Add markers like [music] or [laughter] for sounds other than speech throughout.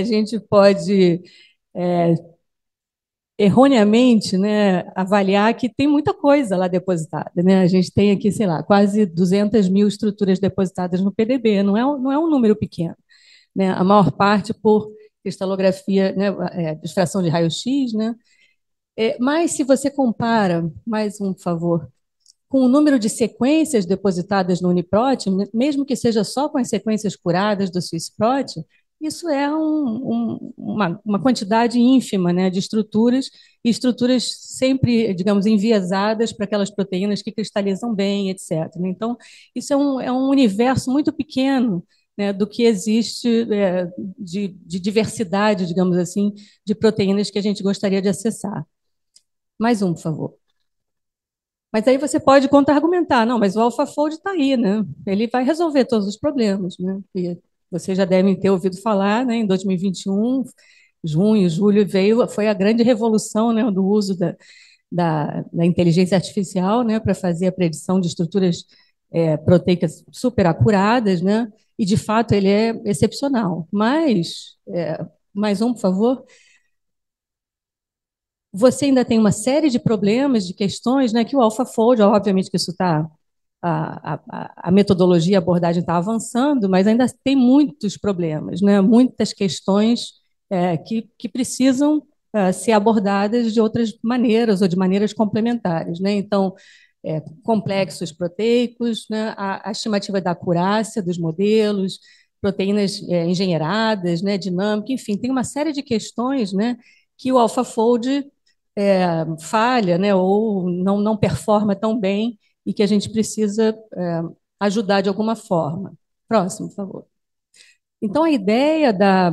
a gente pode é, erroneamente né, avaliar que tem muita coisa lá depositada. Né? A gente tem aqui, sei lá, quase 200 mil estruturas depositadas no PDB, não é, não é um número pequeno. Né? A maior parte por cristalografia, né, é, distração de raio-x. Né? É, mas se você compara, mais um, por favor, com o número de sequências depositadas no Uniprot, mesmo que seja só com as sequências curadas do SwissProt, isso é um, um, uma, uma, quantidade ínfima né, de estruturas, e estruturas sempre, digamos, enviesadas para aquelas proteínas que cristalizam bem, etc. Então, isso é um, é um universo muito pequeno né, do que existe é, de, de diversidade, digamos assim, de proteínas que a gente gostaria de acessar. Mais um, por favor. Mas aí você pode contra-argumentar, não, mas o AlphaFold está aí, né? Ele vai resolver todos os problemas, né? E vocês já devem ter ouvido falar, né, em 2021, junho, julho, veio, foi a grande revolução né, do uso da, da, da inteligência artificial né, para fazer a predição de estruturas é, proteicas super acuradas, né? E de fato ele é excepcional. Mas, é, mais um, por favor. Você ainda tem uma série de problemas, de questões, né? Que o AlphaFold, obviamente que isso está a, a, a metodologia, a abordagem está avançando, mas ainda tem muitos problemas, né? muitas questões é, que, que precisam é, ser abordadas de outras maneiras ou de maneiras complementares. Né? Então, é, complexos proteicos, né? a, a estimativa da acurácia dos modelos, proteínas é, engenheiradas, né, dinâmica, enfim, tem uma série de questões né, que o AlphaFold é, falha né, ou não, não performa tão bem e que a gente precisa é, ajudar de alguma forma. Próximo, por favor. Então, a ideia da,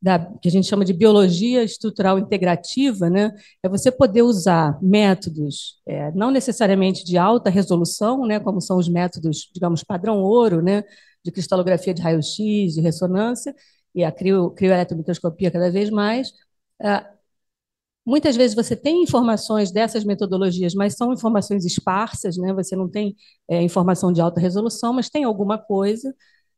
da, que a gente chama de biologia estrutural integrativa né, é você poder usar métodos é, não necessariamente de alta resolução, né, como são os métodos, digamos, padrão ouro, né, de cristalografia de raio-x, de ressonância, e a crio, crioeletromicroscopia cada vez mais, é, Muitas vezes você tem informações dessas metodologias, mas são informações esparsas, né? você não tem é, informação de alta resolução, mas tem alguma coisa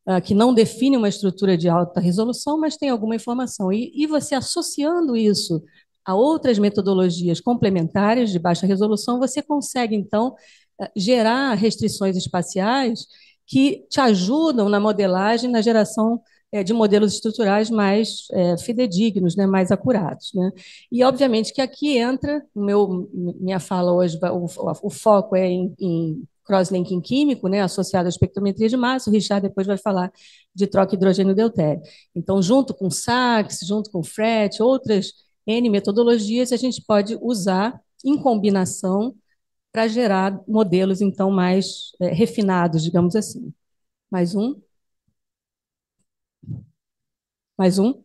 uh, que não define uma estrutura de alta resolução, mas tem alguma informação. E, e você associando isso a outras metodologias complementares de baixa resolução, você consegue, então, ah, gerar restrições espaciais que te ajudam na modelagem, na geração é, de modelos estruturais mais é, fidedignos, né, mais acurados. Né? E, obviamente, que aqui entra, meu, minha fala hoje, o, o foco é em, em crosslinking químico, né, associado à espectrometria de massa, o Richard depois vai falar de troca hidrogênio deutério. Então, junto com SACS, junto com FRET, outras N metodologias, a gente pode usar em combinação para gerar modelos, então, mais é, refinados, digamos assim. Mais um. Mais um?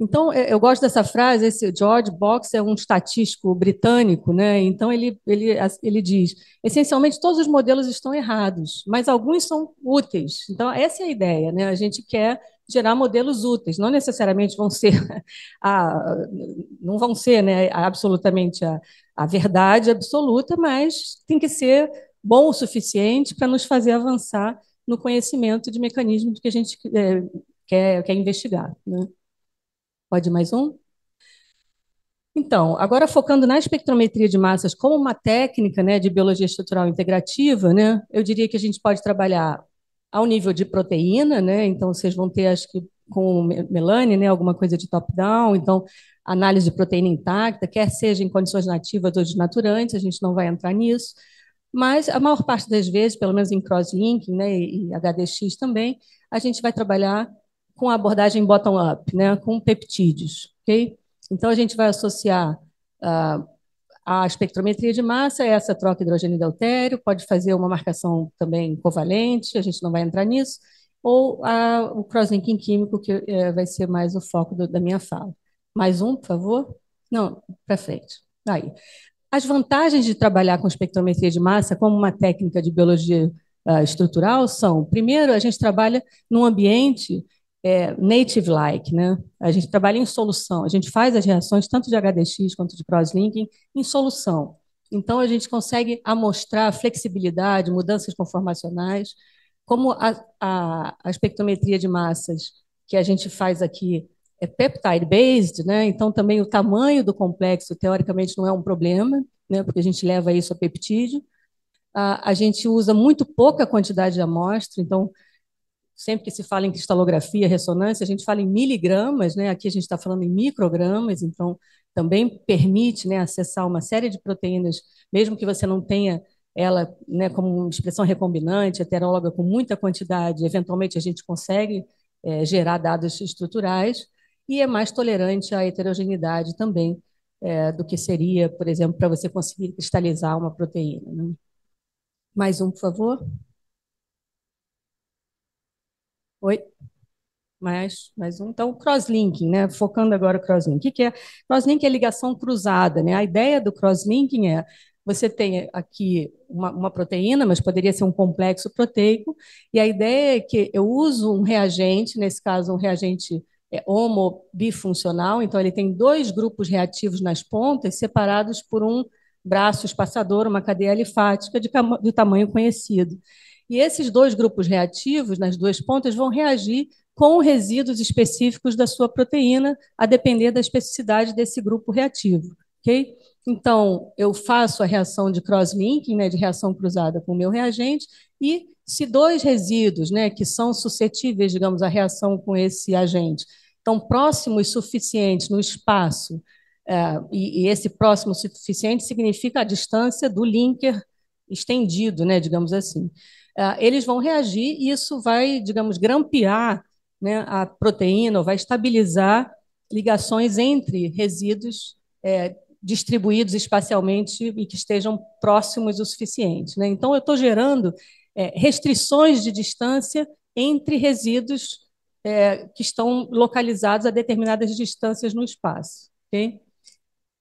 Então, eu gosto dessa frase, esse George Box é um estatístico britânico, né? Então ele, ele, ele diz, essencialmente todos os modelos estão errados, mas alguns são úteis. Então essa é a ideia, né? A gente quer gerar modelos úteis, não necessariamente vão ser [laughs] a, não vão ser, né, absolutamente a, a verdade absoluta, mas tem que ser bom o suficiente para nos fazer avançar no conhecimento de mecanismos que a gente é, quer, quer investigar. Né? Pode mais um? Então, agora focando na espectrometria de massas como uma técnica né, de biologia estrutural integrativa, né, eu diria que a gente pode trabalhar ao nível de proteína, né, então vocês vão ter, acho que com Melanie, né, alguma coisa de top-down, então análise de proteína intacta, quer seja em condições nativas ou desnaturantes, a gente não vai entrar nisso. Mas a maior parte das vezes, pelo menos em crosslinking né, e HDX também, a gente vai trabalhar com a abordagem bottom-up, né, com peptídeos. Okay? Então, a gente vai associar uh, a espectrometria de massa, essa troca hidrogênio de altério, pode fazer uma marcação também covalente, a gente não vai entrar nisso, ou a, ah, o crosslinking químico, que eh, vai ser mais o foco do, da minha fala. Mais um, por favor? Não, para frente. Aí. As vantagens de trabalhar com espectrometria de massa como uma técnica de biologia uh, estrutural são, primeiro, a gente trabalha num ambiente é, native-like, né? A gente trabalha em solução, a gente faz as reações tanto de HDX quanto de cross-linking em solução. Então, a gente consegue amostrar flexibilidade, mudanças conformacionais, como a, a, a espectrometria de massas que a gente faz aqui é peptide-based, né? então também o tamanho do complexo, teoricamente, não é um problema, né? porque a gente leva isso a peptídeo. A, a gente usa muito pouca quantidade de amostra, então, sempre que se fala em cristalografia, ressonância, a gente fala em miligramas, né? aqui a gente está falando em microgramas, então também permite né, acessar uma série de proteínas, mesmo que você não tenha ela né, como expressão recombinante, heteróloga, com muita quantidade, eventualmente a gente consegue é, gerar dados estruturais, e é mais tolerante à heterogeneidade também é, do que seria, por exemplo, para você conseguir cristalizar uma proteína. Né? Mais um, por favor. Oi? Mais, mais um. Então, crosslinking, né? focando agora o crosslinking. O que é? Crosslinking é ligação cruzada. Né? A ideia do crosslinking é você tem aqui uma, uma, proteína, mas poderia ser um complexo proteico, e a ideia é que eu uso um reagente, nesse caso um reagente é, homo bifuncional, então ele tem dois grupos reativos nas pontas, separados por um braço espaçador, uma cadeia alifática de, de tamanho conhecido. E esses dois grupos reativos, nas duas pontas, vão reagir com resíduos específicos da sua proteína, a depender da especificidade desse grupo reativo. Okay? Então, eu faço a reação de crosslinking, né, de reação cruzada com o meu reagente, e se dois resíduos, né, que são suscetíveis, digamos, à reação com esse agente, estão próximos suficientes no espaço, é, e, e, esse próximo suficiente significa a distância do linker estendido, né, digamos assim. É, eles vão reagir e isso vai, digamos, grampear né, a proteína, ou vai estabilizar ligações entre resíduos é, distribuídos espacialmente e que estejam próximos o suficiente. Né? Então, eu estou gerando é, restrições de distância entre resíduos é, que estão localizados a determinadas distâncias no espaço. Okay?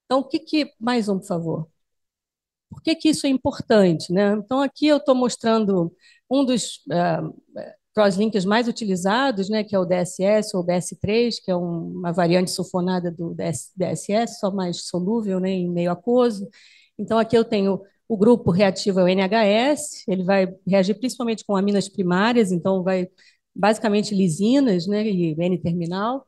Então, o que, que. Mais um, por favor. Por que, que isso é importante? Né? Então, aqui eu estou mostrando um dos uh, crosslinks mais utilizados, né, que é o DSS ou ds 3 que é um, uma variante sulfonada do DS, DSS, só mais solúvel né, em meio aquoso. Então, aqui eu tenho o grupo reativo é o NHS, ele vai reagir principalmente com aminas primárias, então vai basicamente lisinas né, e N-terminal,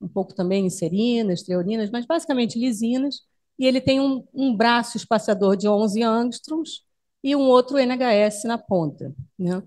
um pouco também serinas, treoninas, mas basicamente lisinas, e ele tem um, um braço espaçador de 11 angstroms e um outro NHS na ponta. Né?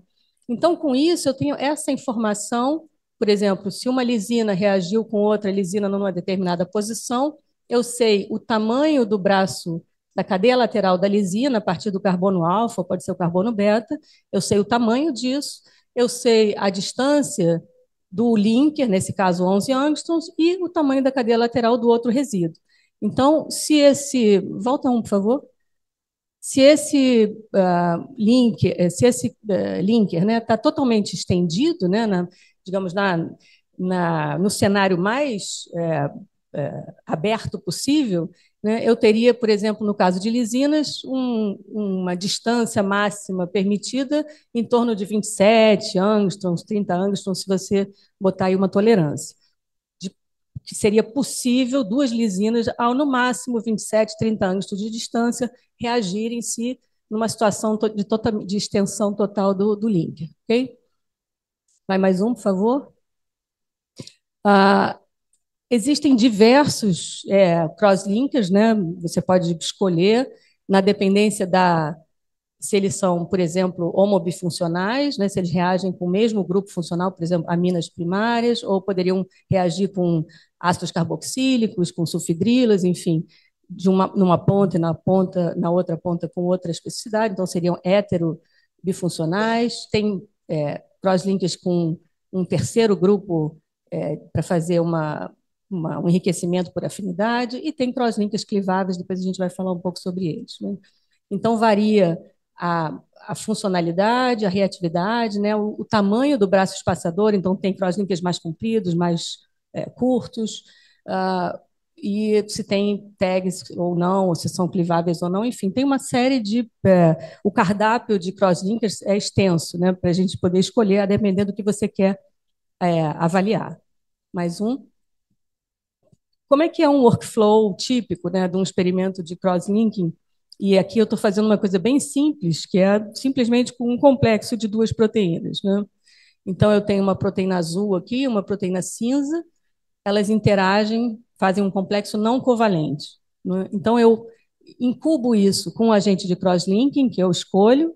Então, com isso, eu tenho essa informação, por exemplo, se uma lisina reagiu com outra lisina numa determinada posição, eu sei o tamanho do braço da cadeia lateral da lisina a partir do carbono alfa, pode ser o carbono beta, eu sei o tamanho disso, eu sei a distância do linker, nesse caso 11 angstroms, e o tamanho da cadeia lateral do outro resíduo. Então, se esse... Volta um, por favor. Se esse uh, linker, eh, se esse uh, linker está né, tá totalmente estendido, né, na, digamos, na, na, no cenário mais é, é, aberto possível, né? Eu teria, por exemplo, no caso de lisinas, um, uma distância máxima permitida em torno de 27 angstroms, 30 angstroms, se você botar aí uma tolerância. De, que seria possível duas lisinas, ao no máximo 27, 30 angstroms de distância, reagirem se numa situação de, tota, de extensão total do, do link. Okay? Vai mais um, por favor. Ah, Existem diversos é, crosslinkers, né? Você pode escolher na dependência da se eles são, por exemplo, homobifuncionais, né? Se eles reagem com o mesmo grupo funcional, por exemplo, aminas primárias, ou poderiam reagir com ácidos carboxílicos, com sulfidrilas, enfim, de uma numa ponta e na ponta na outra ponta com outra especificidade. Então seriam heterobifuncionais, Tem é, com um terceiro grupo é, para fazer uma uma, um enriquecimento por afinidade, e tem crosslinks cliváveis, depois a gente vai falar um pouco sobre eles. Né? Então, varia a, a, funcionalidade, a reatividade, né? o, o, tamanho do braço espaçador, então tem crosslinkers mais compridos, mais é, curtos, uh, e se tem tags ou não, ou se são cliváveis ou não, enfim, tem uma série de... É, o cardápio de crosslinkers é extenso, né? para a gente poder escolher, dependendo do que você quer é, avaliar. Mais um. Como é que é um workflow típico né, de um experimento de cross-linking? E aqui eu estou fazendo uma coisa bem simples, que é simplesmente com um complexo de duas proteínas. Né? Então, eu tenho uma proteína azul aqui, uma proteína cinza, elas interagem, fazem um complexo não covalente. Né? Então, eu incubo isso com um agente de cross-linking, que eu escolho,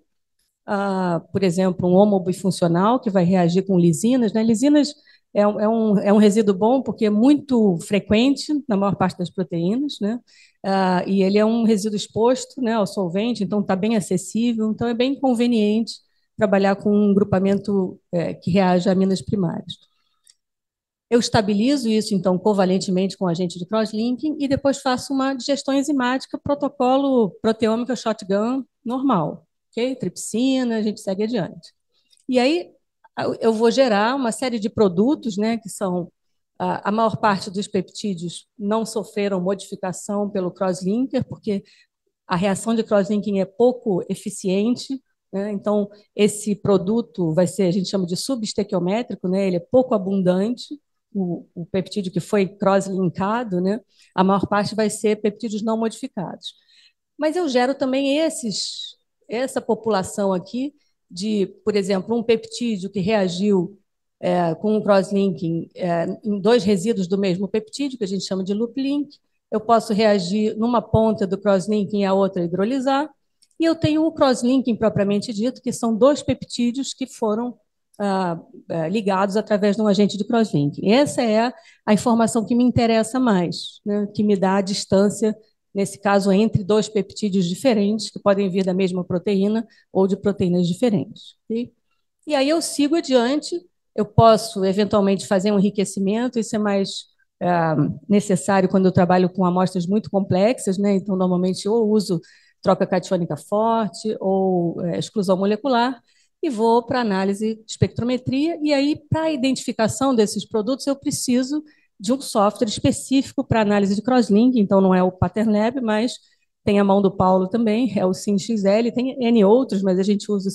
uh, por exemplo, um homo bifuncional, que vai reagir com lisinas. Né? Lisinas é um, é, um, é um resíduo bom porque é muito frequente na maior parte das proteínas, né? Ah, e ele é um resíduo exposto né, ao solvente, então está bem acessível, então é bem conveniente trabalhar com um grupamento é, que reage a aminas primárias. Eu estabilizo isso, então, covalentemente com agente de crosslinking e depois faço uma digestão enzimática, protocolo proteômica shotgun normal, ok? Tripsina, a gente segue adiante. E aí, ah, eu vou gerar uma série de produtos, né, que são ah, a maior parte dos peptídeos não sofreram modificação pelo crosslinker, porque a reação de crosslinking é pouco eficiente, né? então esse produto vai ser, a gente chama de subestequiométrico, né? ele é pouco abundante, o, o peptídeo que foi crosslinkado, né? a maior parte vai ser peptídeos não modificados. Mas eu gero também esses, essa população aqui de, por exemplo, um peptídeo que reagiu é, com um crosslinking é, em dois resíduos do mesmo peptídeo, que a gente chama de loop link, eu posso reagir numa ponta do crosslinking e a outra hidrolisar, e eu tenho o crosslinking propriamente dito, que são dois peptídeos que foram ah, é, ligados através de um agente de crosslinking. Essa é a informação que me interessa mais, né, que me dá a distância nesse caso, entre dois peptídeos diferentes, que podem vir da mesma proteína ou de proteínas diferentes. Okay? E aí eu sigo adiante, eu posso eventualmente fazer um enriquecimento, isso é mais é, necessário quando eu trabalho com amostras muito complexas, né? então normalmente eu uso troca catiônica forte ou é, exclusão molecular, e vou para análise de espectrometria, e aí para a identificação desses produtos eu preciso de um software específico para análise de crosslink, então não é o PatternLab, mas tem a mão do Paulo também, é o SimXL, tem N outros, mas a gente usa o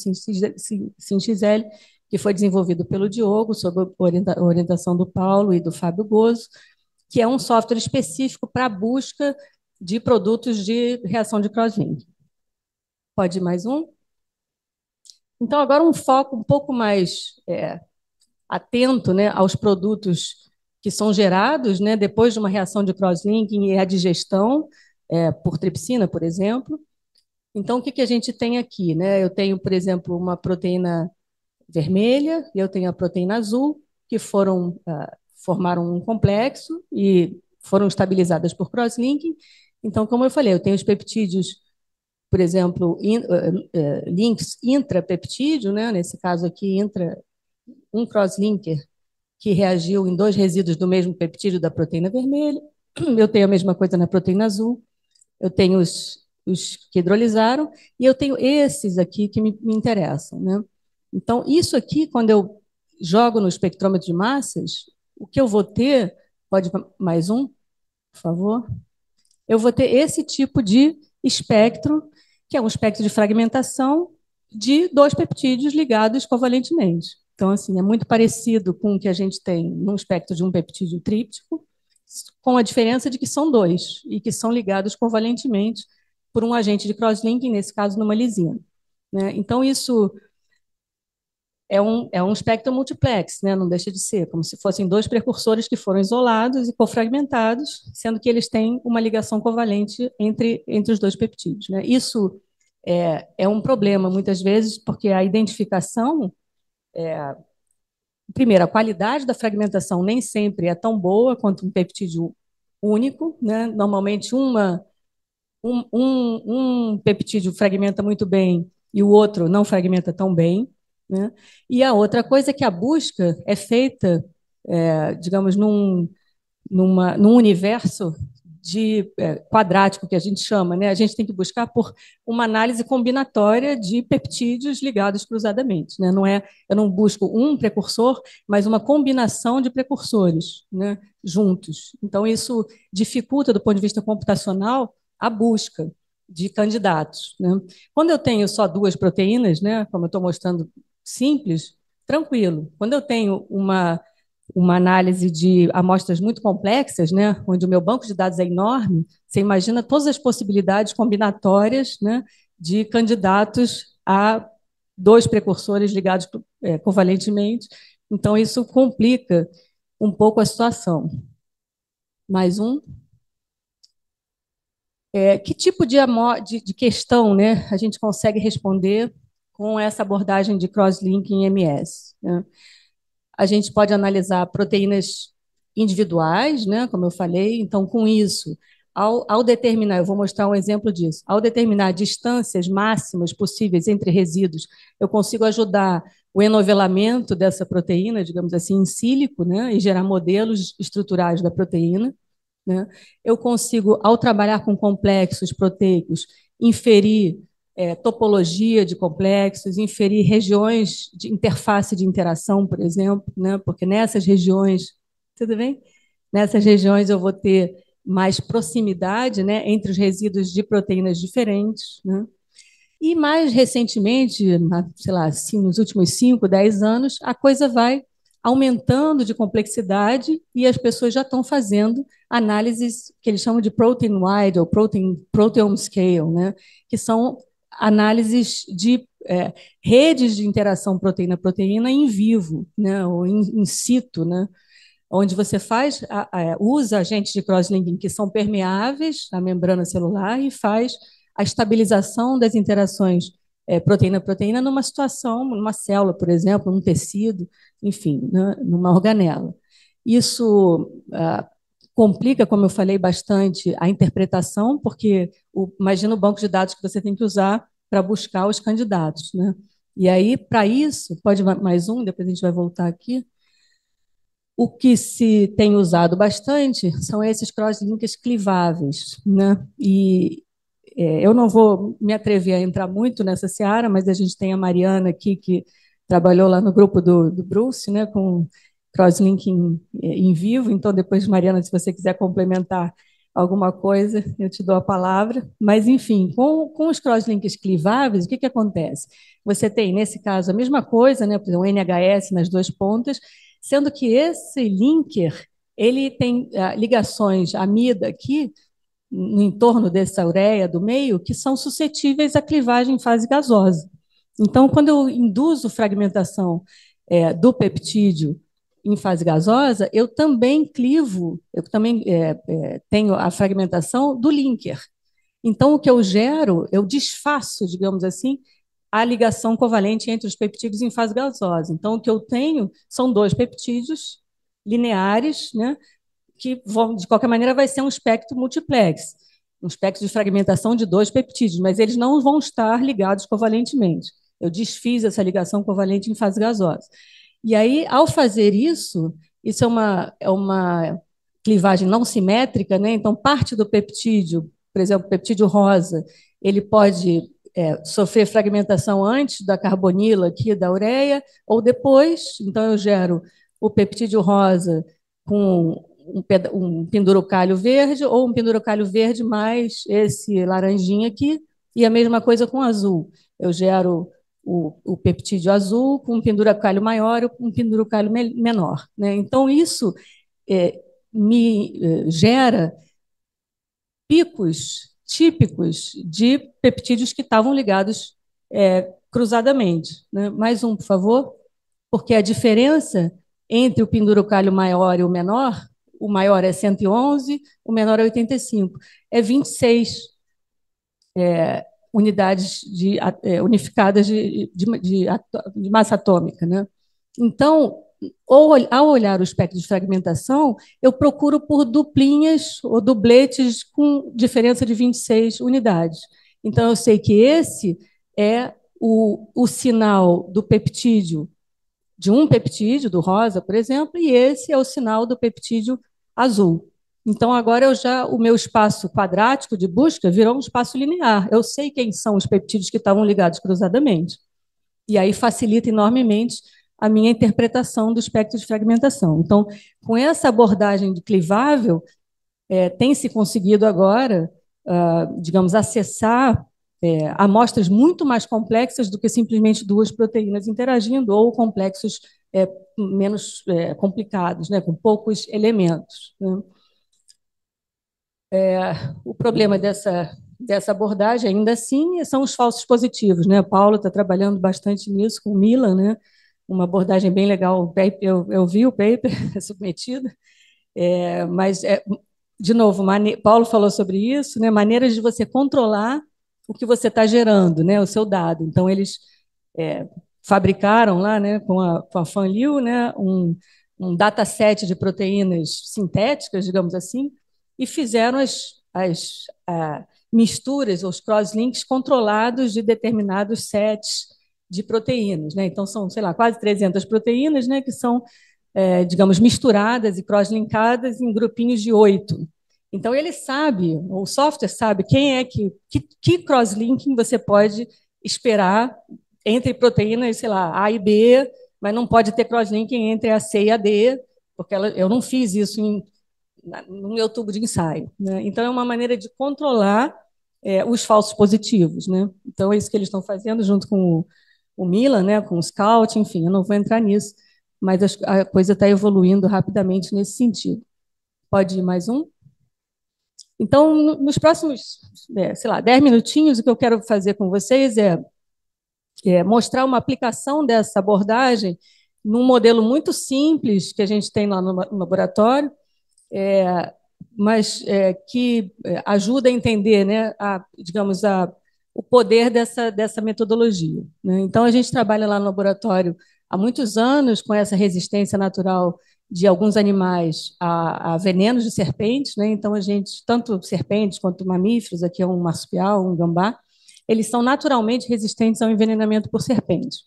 SimXL, que foi desenvolvido pelo Diogo, sob orientação do Paulo e do Fábio Gozo, que é um software específico para a busca de produtos de reação de crosslink. Pode ir mais um? Então, agora um foco um pouco mais é, atento né, aos produtos que são gerados né, depois de uma reação de crosslinking e a digestão é, por tripsina, por exemplo. Então, o que, que a gente tem aqui? Né? Eu tenho, por exemplo, uma proteína vermelha e eu tenho a proteína azul, que foram uh, formaram um complexo e foram estabilizadas por crosslinking. Então, como eu falei, eu tenho os peptídeos, por exemplo, in, uh, uh, links intrapeptídeo, né? nesse caso aqui, intra, um crosslinker que reagiu em dois resíduos do mesmo peptídeo da proteína vermelha. Eu tenho a mesma coisa na proteína azul. Eu tenho os, os que hidrolisaram e eu tenho esses aqui que me, me interessam, né? Então, isso aqui, quando eu jogo no espectrômetro de massas, o que eu vou ter, pode mais um, por favor? Eu vou ter esse tipo de espectro, que é um espectro de fragmentação de dois peptídeos ligados covalentemente. Então, assim, é muito parecido com o que a gente tem num espectro de um peptídeo tríptico, com a diferença de que são dois e que são ligados covalentemente por um agente de crosslinking, nesse caso, numa lisina. Né? Então, isso é um, é um espectro multiplex, né? não deixa de ser, como se fossem dois precursores que foram isolados e cofragmentados, sendo que eles têm uma ligação covalente entre, entre os dois peptídeos. Né? Isso é, é um problema, muitas vezes, porque a identificação é, primeiro, a qualidade da fragmentação nem sempre é tão boa quanto um peptídeo único. Né? Normalmente, uma, um, um, um peptídeo fragmenta muito bem e o outro não fragmenta tão bem. Né? E a outra coisa é que a busca é feita, é, digamos, num, numa, num universo de é, quadrático que a gente chama, né? A gente tem que buscar por uma análise combinatória de peptídeos ligados cruzadamente, né? Não é, eu não busco um precursor, mas uma combinação de precursores, né? Juntos. Então isso dificulta do ponto de vista computacional a busca de candidatos. Né? Quando eu tenho só duas proteínas, né? Como eu estou mostrando simples, tranquilo. Quando eu tenho uma uma análise de amostras muito complexas, né, onde o meu banco de dados é enorme, você imagina todas as possibilidades combinatórias né, de candidatos a dois precursores ligados é, covalentemente. Então, isso complica um pouco a situação. Mais um. É, que tipo de, de, de questão né, a gente consegue responder com essa abordagem de cross-linking MS? Né? A gente pode analisar proteínas individuais, né, como eu falei. Então, com isso, ao, ao, determinar, eu vou mostrar um exemplo disso, ao determinar distâncias máximas possíveis entre resíduos, eu consigo ajudar o enovelamento dessa proteína, digamos assim, em sílico, né, e gerar modelos estruturais da proteína. Né? Eu consigo, ao trabalhar com complexos proteicos, inferir é, topologia de complexos, inferir regiões de interface de interação, por exemplo, né? porque nessas regiões, tudo bem? Nessas regiões eu vou ter mais proximidade né, entre os resíduos de proteínas diferentes. Né? E mais recentemente, sei lá, assim, nos últimos 5, 10 anos, a coisa vai aumentando de complexidade e as pessoas já estão fazendo análises que eles chamam de protein wide ou protein, proteome scale, né? que são análises de é, redes de interação proteína-proteína em vivo, né, ou in, in situ, né, onde você faz a, a, usa agentes de crosslinking que são permeáveis à membrana celular e faz a estabilização das interações é, proteína-proteína numa situação, numa célula, por exemplo, num tecido, enfim, né, numa organela. Isso ah, complica, como eu falei, bastante a interpretação, porque o, imagina o banco de dados que você tem que usar para buscar os candidatos. Né? E aí, para isso, pode mais um, depois a gente vai voltar aqui. O que se tem usado bastante são esses crosslinks cliváveis. Né? E é, eu não vou me atrever a entrar muito nessa seara, mas a gente tem a Mariana aqui, que trabalhou lá no grupo do, do Bruce, né, com crosslinking em, é, em vivo. Então, depois, Mariana, se você quiser complementar alguma coisa, eu te dou a palavra. Mas, enfim, com, com os crosslinks cliváveis, o que, que acontece? Você tem, nesse caso, a mesma coisa, né? o NHS nas duas pontas, sendo que esse linker ele tem ah, ligações amida aqui, no entorno dessa ureia do meio, que são suscetíveis à clivagem em fase gasosa. Então, quando eu induzo fragmentação é, do peptídeo em fase gasosa, eu também clivo, eu também é, é, tenho a fragmentação do linker. Então, o que eu gero, eu desfaço, digamos assim, a ligação covalente entre os peptídeos em fase gasosa. Então, o que eu tenho são dois peptídeos lineares, né, que vão, de qualquer maneira vai ser um espectro multiplex, um espectro de fragmentação de dois peptídeos, mas eles não vão estar ligados covalentemente. Eu desfiz essa ligação covalente em fase gasosa. E aí, ao fazer isso, isso é uma, é uma clivagem não simétrica, né? então parte do peptídeo, por exemplo, o peptídeo rosa, ele pode é, sofrer fragmentação antes da carbonila aqui, da ureia, ou depois. Então, eu gero o peptídeo rosa com um, um pendurucalho verde, ou um pendurucalho verde mais esse laranjinha aqui, e a mesma coisa com azul. Eu gero o, o peptídeo azul com um penduracalho maior ou um penduracalho menor. Né? Então, isso é, me é, gera picos típicos de peptídeos que estavam ligados é, cruzadamente. Né? Mais um, por favor. Porque a diferença entre o penduracalho maior e o menor, o maior é 111, o menor é 85, é 26. É, unidades de, é, unificadas de, de, de, massa atômica. Né? Então, ao olhar o espectro de fragmentação, eu procuro por duplinhas ou dubletes com diferença de 26 unidades. Então, eu sei que esse é o, o sinal do peptídeo, de um peptídeo, do rosa, por exemplo, e esse é o sinal do peptídeo azul. Então agora eu já o meu espaço quadrático de busca virou um espaço linear. Eu sei quem são os peptídeos que estavam ligados cruzadamente. E aí facilita enormemente a minha interpretação do espectro de fragmentação. Então, com essa abordagem de clivável, é, tem se conseguido agora, uh, digamos, acessar é, amostras muito mais complexas do que simplesmente duas proteínas interagindo ou complexos é, menos é, complicados, né, com poucos elementos. Né? É, o problema dessa, dessa abordagem, ainda assim, são os falsos positivos. Né? O Paulo está trabalhando bastante nisso com o Milan, né? uma abordagem bem legal. Eu, eu vi o paper [laughs] é submetido, é, mas, é, de novo, mane... Paulo falou sobre isso, né? maneiras de você controlar o que você está gerando, né? o seu dado. Então, eles é, fabricaram lá né? com, a, com a Liu né? um, um dataset de proteínas sintéticas, digamos assim, e fizeram as, as a, misturas, os crosslinks controlados de determinados sets de proteínas. Né? Então, são, sei lá, quase 300 proteínas né, que são, é, digamos, misturadas e crosslinkadas em grupinhos de oito. Então, ele sabe, o software sabe quem é que, que, que crosslinking você pode esperar entre proteínas, sei lá, A e B, mas não pode ter crosslinking entre a C e a D, porque ela, eu não fiz isso em no meu tubo de ensaio. Né? Então, é uma maneira de controlar é, os falsos positivos. Né? Então, é isso que eles estão fazendo junto com o, o Milan, né? com o Scout, enfim, eu não vou entrar nisso, mas a, a coisa está evoluindo rapidamente nesse sentido. Pode ir mais um? Então, nos próximos, é, sei lá, 10 minutinhos, o que eu quero fazer com vocês é, é mostrar uma aplicação dessa abordagem num modelo muito simples que a gente tem lá no laboratório, é, mas é, que é, ajuda a entender, né, a, digamos, a, o poder dessa, dessa metodologia. Né? Então, a gente trabalha lá no laboratório há muitos anos com essa resistência natural de alguns animais a, a venenos de serpentes, né? então a gente, tanto serpentes quanto mamíferos, aqui é um marsupial, um gambá, eles são naturalmente resistentes ao envenenamento por serpente.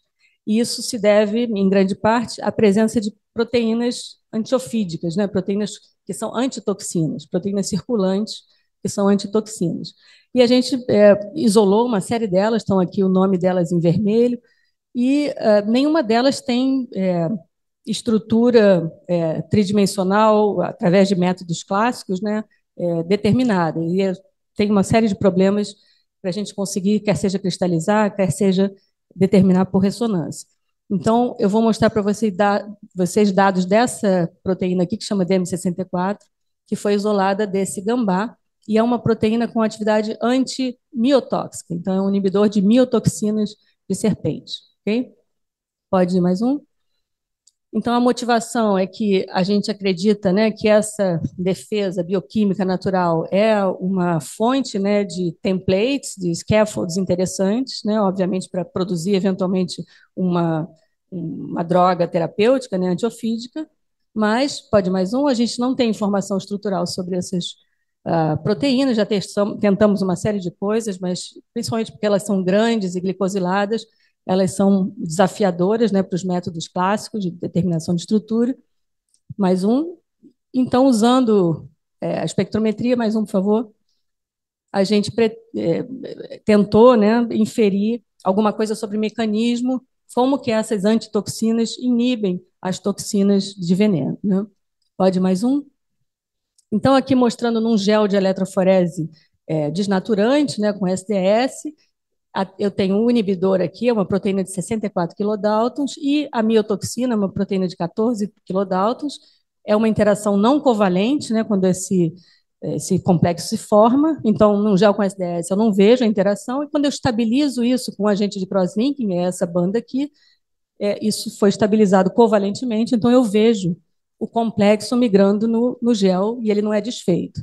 E isso se deve, em grande parte, à presença de proteínas antiofídicas, né? proteínas que são antitoxinas, proteínas circulantes, que são antitoxinas. E a gente é, isolou uma série delas, estão aqui o nome delas em vermelho, e é, nenhuma delas tem é, estrutura é, tridimensional, através de métodos clássicos, né, é, determinada. E é, tem uma série de problemas para a gente conseguir, quer seja cristalizar, quer seja determinar por ressonância. Então, eu vou mostrar para vocês, da, vocês dados dessa proteína aqui, que chama DM64, que foi isolada desse gambá, e é uma proteína com atividade antimiotóxica. Então, é um inibidor de miotoxinas de serpente. Ok? Pode ir mais um? Então, a motivação é que a gente acredita né, que essa defesa bioquímica natural é uma fonte né, de templates, de scaffolds interessantes, né, obviamente, para produzir eventualmente uma uma droga terapêutica, né, antiofídica, mas, pode mais um, a gente não tem informação estrutural sobre essas uh, proteínas, já tentamos uma série de coisas, mas principalmente porque elas são grandes e glicosiladas, elas são desafiadoras né, para os métodos clássicos de determinação de estrutura. Mais um. Então, usando é, a espectrometria, mais um, por favor, a gente é, tentou né, inferir alguma coisa sobre mecanismo como que essas antitoxinas inibem as toxinas de veneno. Né? Pode mais um? Então, aqui mostrando num gel de eletroforese é, desnaturante, né, com SDS, a, eu tenho um inibidor aqui, é uma proteína de 64 kilodaltons, e a miotoxina, uma proteína de 14 kilodaltons, é uma interação não covalente, né, quando esse é, esse complexo se forma, então, num gel com SDS eu não vejo a interação, e quando eu estabilizo isso com o agente de crosslinking, é essa banda aqui, é, isso foi estabilizado covalentemente, então eu vejo o complexo migrando no, no gel e ele não é desfeito.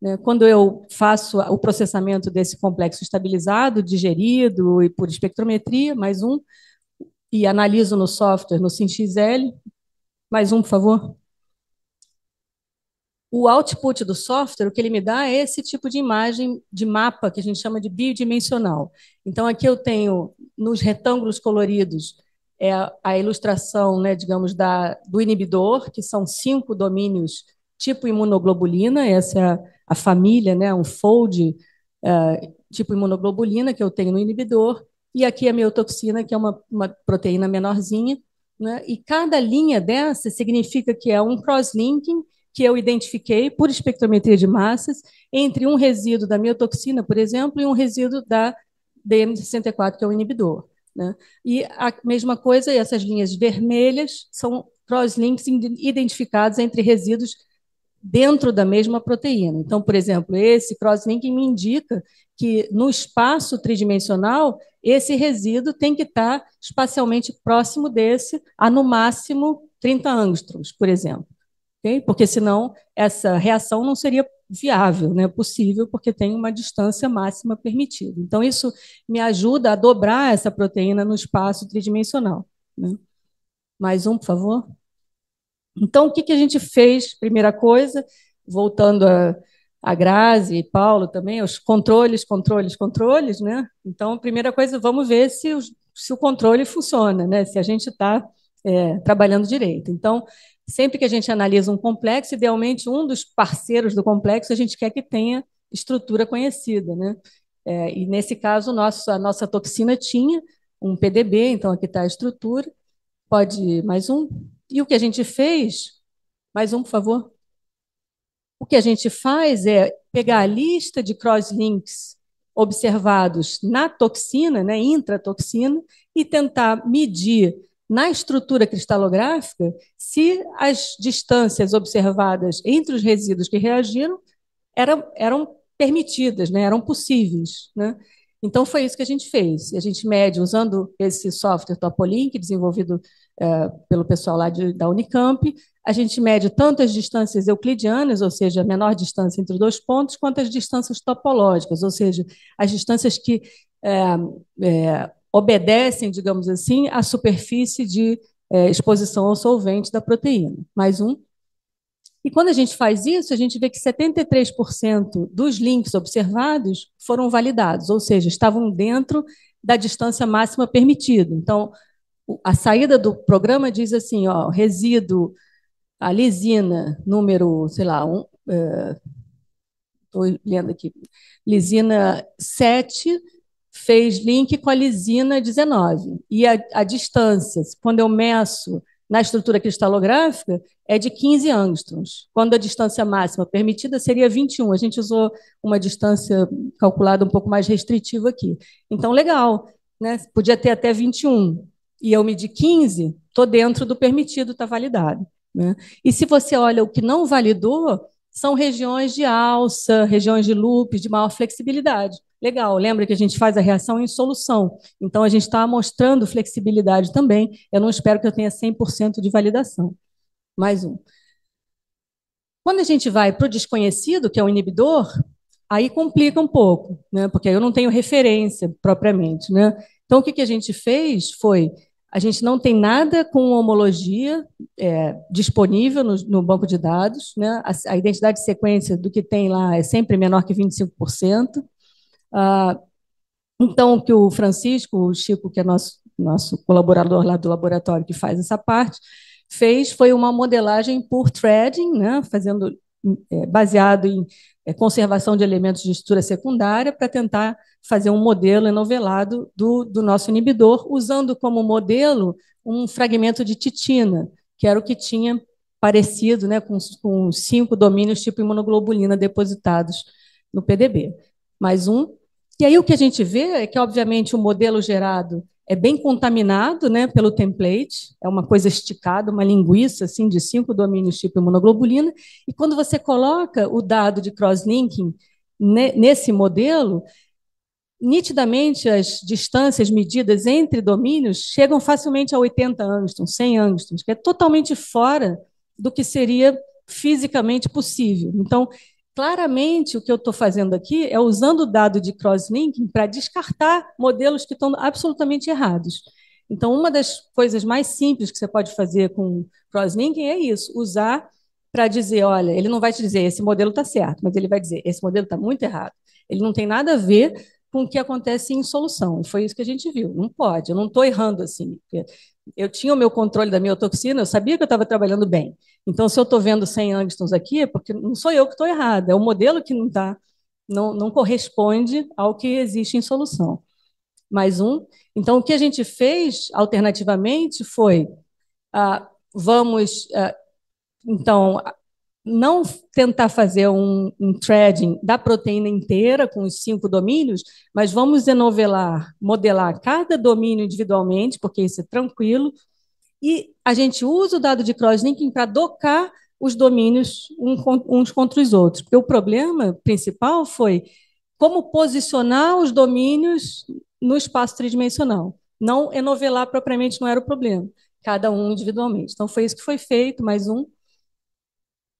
Né? Quando eu faço o processamento desse complexo estabilizado, digerido e por espectrometria, mais um, e analiso no software, no SimXL, mais um, por favor, o output do software, o que ele me dá é esse tipo de imagem de mapa que a gente chama de bidimensional. Então, aqui eu tenho nos retângulos coloridos é a ilustração, né, digamos, da, do inibidor, que são cinco domínios tipo imunoglobulina, essa é a, a família, né, um fold é, tipo imunoglobulina que eu tenho no inibidor, e aqui a miotoxina, que é uma, uma proteína menorzinha. Né, e cada linha dessa significa que é um cross-linking que eu identifiquei por espectrometria de massas entre um resíduo da miotoxina, por exemplo, e um resíduo da DM64, que é o inibidor. Né? E a mesma coisa, essas linhas vermelhas são crosslinks identificados entre resíduos dentro da mesma proteína. Então, por exemplo, esse crosslink me indica que no espaço tridimensional esse resíduo tem que estar espacialmente próximo desse, a no máximo 30 angstroms, por exemplo. Okay? Porque senão essa reação não seria viável, né? possível, porque tem uma distância máxima permitida. Então, isso me ajuda a dobrar essa proteína no espaço tridimensional. Né? Mais um, por favor. Então, o que, que a gente fez? Primeira coisa, voltando a, a Grazi e Paulo também, os controles, controles, controles. Né? Então, primeira coisa, vamos ver se, os, se o controle funciona, né? se a gente está é, trabalhando direito. Então, Sempre que a gente analisa um complexo, idealmente um dos parceiros do complexo a gente quer que tenha estrutura conhecida. Né? É, e nesse caso, nosso, a nossa toxina tinha um PDB, então aqui está a estrutura. Pode mais um. E o que a gente fez? Mais um, por favor. O que a gente faz é pegar a lista de crosslinks observados na toxina, né, intratoxina, e tentar medir na estrutura cristalográfica se as distâncias observadas entre os resíduos que reagiram eram, eram permitidas, né? eram possíveis. Né? Então, foi isso que a gente fez. A gente mede usando esse software Topolink é desenvolvido é, pelo pessoal lá de, da Unicamp, a gente mede tanto as distâncias euclidianas, ou seja, a menor distância entre dois pontos, quanto as distâncias topológicas, ou seja, as distâncias que é, é, obedecem, digamos assim, à superfície de é, exposição ao solvente da proteína. Mais um. E quando a gente faz isso, a gente vê que 73% dos links observados foram validados, ou seja, estavam dentro da distância máxima permitida. Então, a saída do programa diz assim: ó, resíduo, a lisina número, sei lá, um, é, estou lendo aqui, lisina 7 fez link com a lisina 19. E a, a distância, quando eu meço na estrutura cristalográfica, é de 15 angstroms, quando a distância máxima permitida seria 21. A gente usou uma distância calculada um pouco mais restritiva aqui. Então, legal, né? podia ter até 21. E eu medi 15, estou dentro do permitido, está validado. Né? E se você olha o que não validou, são regiões de alça, regiões de loop, de maior flexibilidade. Legal, lembra que a gente faz a reação em solução. Então, a gente está mostrando flexibilidade também. Eu não espero que eu tenha 100% de validação. Mais um. Quando a gente vai para o desconhecido, que é o inibidor, aí complica um pouco, né? porque eu não tenho referência propriamente. Né? Então, o que, que a gente fez foi a gente não tem nada com homologia é, disponível no, no, banco de dados. Né? A, a, identidade de sequência do que tem lá é sempre menor que 25%. Ah, então, que o Francisco, o Chico, que é nosso, nosso colaborador lá do laboratório que faz essa parte, fez foi uma modelagem por threading, né, fazendo é, baseado em é, conservação de elementos de estrutura secundária para tentar fazer um modelo enovelado do, do nosso inibidor, usando como modelo um fragmento de titina, que era o que tinha parecido né, com, com cinco domínios tipo imunoglobulina depositados no PDB. Mais um e aí o que a gente vê é que, obviamente, o modelo gerado é bem contaminado né, pelo template, é uma coisa esticada, uma linguiça assim, de cinco domínios tipo imunoglobulina, e quando você coloca o dado de crosslinking nesse modelo, nitidamente as distâncias medidas entre domínios chegam facilmente a 80 angstroms, 100 angstroms, que é totalmente fora do que seria fisicamente possível. Então, Claramente, o que eu estou fazendo aqui é usando o dado de crosslinking para descartar modelos que estão absolutamente errados. Então, uma das coisas mais simples que você pode fazer com crosslinking é isso: usar para dizer, olha, ele não vai te dizer esse modelo está certo, mas ele vai dizer esse modelo está muito errado. Ele não tem nada a ver com o que acontece em solução. Foi isso que a gente viu. Não pode, eu não estou errando assim eu tinha o meu controle da miotoxina, eu sabia que eu estava trabalhando bem. Então, se eu estou vendo 100 angstons aqui, é porque não sou eu que estou errada, é o modelo que não está, não, não corresponde ao que existe em solução. Mais um. Então, o que a gente fez, alternativamente, foi ah, vamos, ah, então, não tentar fazer um, um threading da proteína inteira com os cinco domínios, mas vamos enovelar, modelar cada domínio individualmente, porque isso é tranquilo, e a gente usa o dado de crosslinking para docar os domínios uns contra os outros. Porque o problema principal foi como posicionar os domínios no espaço tridimensional. Não enovelar propriamente não era o problema, cada um individualmente. Então, foi isso que foi feito, mais um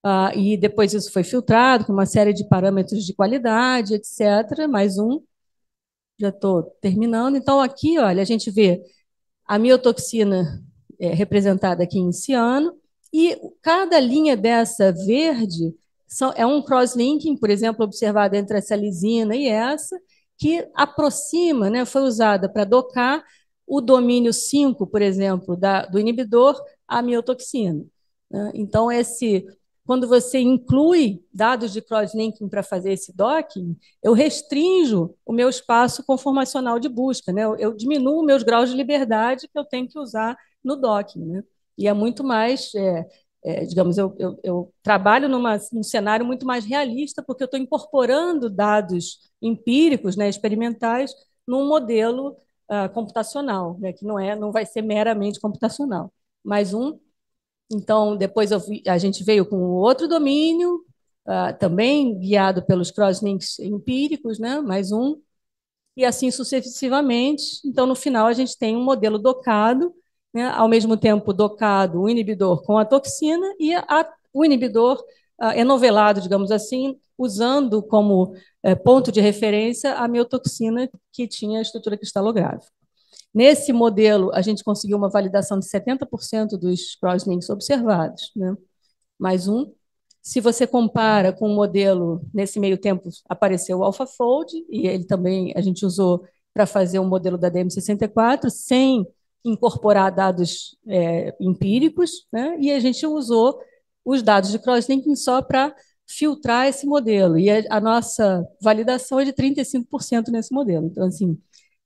Uh, e depois isso foi filtrado com uma série de parâmetros de qualidade, etc. Mais um, já estou terminando. Então, aqui, olha, a gente vê a miotoxina é, representada aqui em ciano, e cada linha dessa verde são, é um cross-linking, por exemplo, observado entre essa lisina e essa, que aproxima, né, foi usada para docar o domínio 5, por exemplo, da, do inibidor à miotoxina. Né? Então, esse quando você inclui dados de crosslinking para fazer esse docking, eu restringo o meu espaço conformacional de busca, né? eu, eu diminuo meus graus de liberdade que eu tenho que usar no docking. Né? E é muito mais, é, é, digamos, eu, eu, eu trabalho numa, num cenário muito mais realista, porque eu estou incorporando dados empíricos, né, experimentais, num modelo uh, computacional, né, que não, é, não vai ser meramente computacional, mas um então, depois vi, a gente veio com outro domínio, uh, também guiado pelos crosslinks empíricos, né? mais um, e assim sucessivamente. Então, no final, a gente tem um modelo docado, né? ao mesmo tempo docado o inibidor com a toxina e a, o inibidor uh, ah, enovelado, é digamos assim, usando como uh, ponto de referência a miotoxina que tinha a estrutura cristalográfica. Nesse modelo, a gente conseguiu uma validação de 70% dos crosslinks observados, né? mais um. Se você compara com o um modelo, nesse meio tempo apareceu o AlphaFold, e ele também a gente usou para fazer o um modelo da DM64, sem incorporar dados é, empíricos, né? e a gente usou os dados de crosslinking só para filtrar esse modelo. E a, nossa validação é de 35% nesse modelo. Então, assim,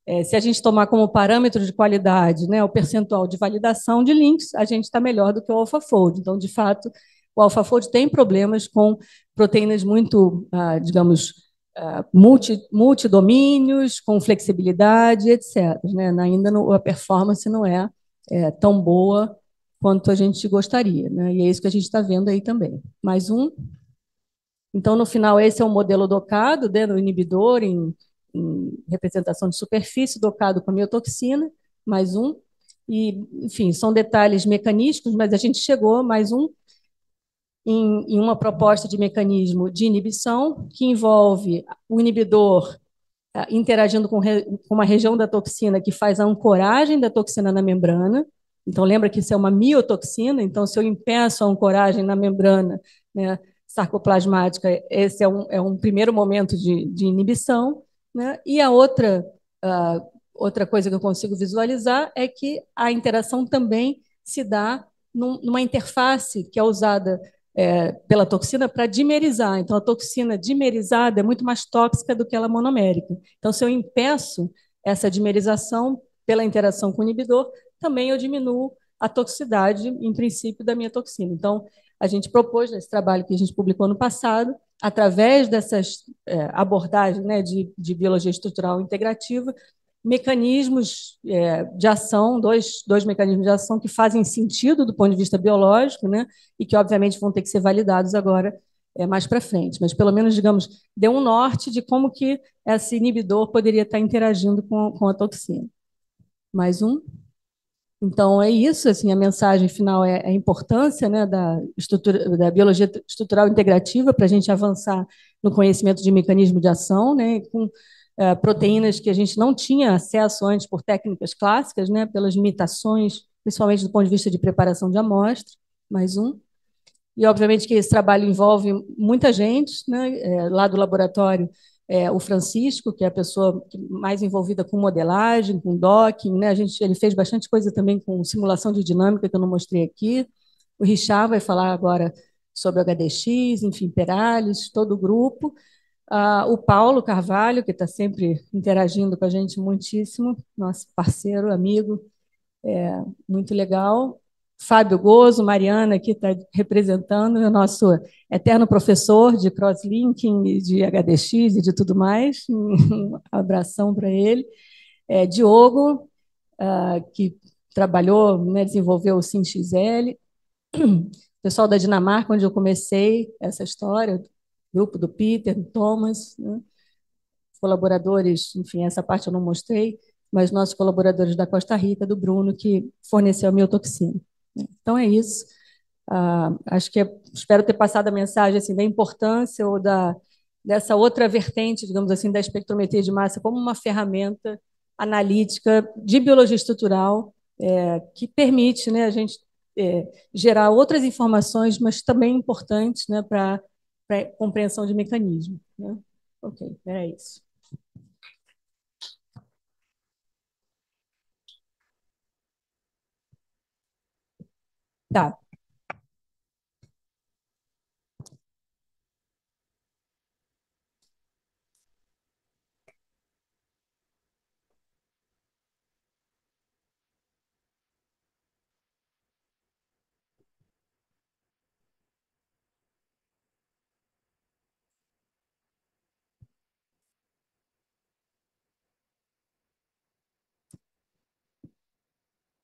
é, se a gente tomar como parâmetro de qualidade né, o percentual de validação de links, a gente está melhor do que o AlphaFold. Então, de fato, o AlphaFold tem problemas com proteínas muito, ah, digamos, ah, multi, multidomínios, com flexibilidade, etc. Né? Ainda no, a performance não é, é, tão boa quanto a gente gostaria. Né? E é isso que a gente está vendo aí também. Mais um. Então, no final, esse é o um modelo docado, né, no inibidor, em em representação de superfície, docado com a miotoxina, mais um. E, enfim, são detalhes mecanísticos, mas a gente chegou, mais um, em, em uma proposta de mecanismo de inibição, que envolve o inibidor eh, interagindo com, re, com uma região da toxina que faz a ancoragem da toxina na membrana. Então, lembra que isso é uma miotoxina, então, se eu impeço a ancoragem na membrana, né, sarcoplasmática, esse é um, é um primeiro momento de, de, inibição. Né? E a outra, uh, outra coisa que eu consigo visualizar é que a interação também se dá num, numa interface que é usada é, pela toxina para dimerizar. Então, a toxina dimerizada é muito mais tóxica do que ela monomérica. Então, se eu impeço essa dimerização pela interação com o inibidor, também eu diminuo a toxicidade, em princípio, da minha toxina. Então, a gente propôs nesse né, trabalho que a gente publicou no passado através dessas é, abordagens né, de, de biologia estrutural integrativa, mecanismos é, de ação, dois, dois mecanismos de ação que fazem sentido do ponto de vista biológico, né, e que, obviamente, vão ter que ser validados agora é, mais para frente. Mas, pelo menos, digamos, deu um norte de como que esse inibidor poderia estar interagindo com, com a toxina. Mais um. Então é isso, assim, a mensagem final é, é a importância né, da, estrutura, da biologia estrutural integrativa para a gente avançar no conhecimento de mecanismo de ação, né, com eh, proteínas que a gente não tinha acesso antes por técnicas clássicas, né, pelas limitações, principalmente do ponto de vista de preparação de amostra, mais um. E obviamente que esse trabalho envolve muita gente, né, é, lá do laboratório é, o Francisco, que é a pessoa mais envolvida com modelagem, com docking, né? A gente, ele fez bastante coisa também com simulação de dinâmica, que eu não mostrei aqui. O Richard vai falar agora sobre o HDX, enfim, Perales, todo o grupo. Uh, o Paulo Carvalho, que está sempre interagindo com a gente muitíssimo, nosso parceiro, amigo, é, muito legal. Fábio Gozo, Mariana, que está representando, o nosso eterno professor de crosslinking, de HDX e de tudo mais. [laughs] Um abração para ele. É, Diogo, uh, que trabalhou, né, desenvolveu o SimXL. Pessoal da Dinamarca, onde eu comecei essa história, grupo do Peter, do Thomas, né? colaboradores, enfim, essa parte eu não mostrei, mas nossos colaboradores da Costa Rica, do Bruno, que forneceu a miotoxina. Então é isso. Uh, acho que é, espero ter passado a mensagem assim da importância ou da dessa outra vertente, digamos assim, da espectrometria de massa como uma ferramenta analítica de biologia estrutural é, que permite, né, a gente é, gerar outras informações, mas também importantes, né, para compreensão de mecanismo. Né? Ok, era é isso. Tá.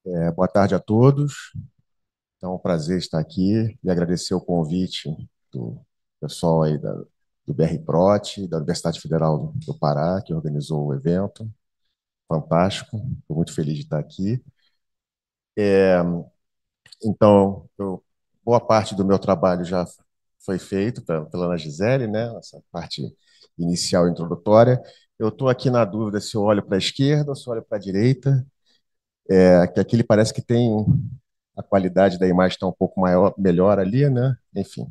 É, boa tarde a todos. Então, é um prazer estar aqui e agradecer o convite do pessoal aí da, do BR Prote, da Universidade Federal do Pará, que organizou o evento. Fantástico, estou muito feliz de estar aqui. É, então, eu, boa parte do meu trabalho já foi feito pela, pela Ana Gisele, né? essa parte inicial introdutória. Eu estou aqui na dúvida se eu olho para a esquerda ou se eu olho para a direita, é, que aqui ele parece que tem a qualidade da imagem está um pouco maior, melhor ali, né? Enfim,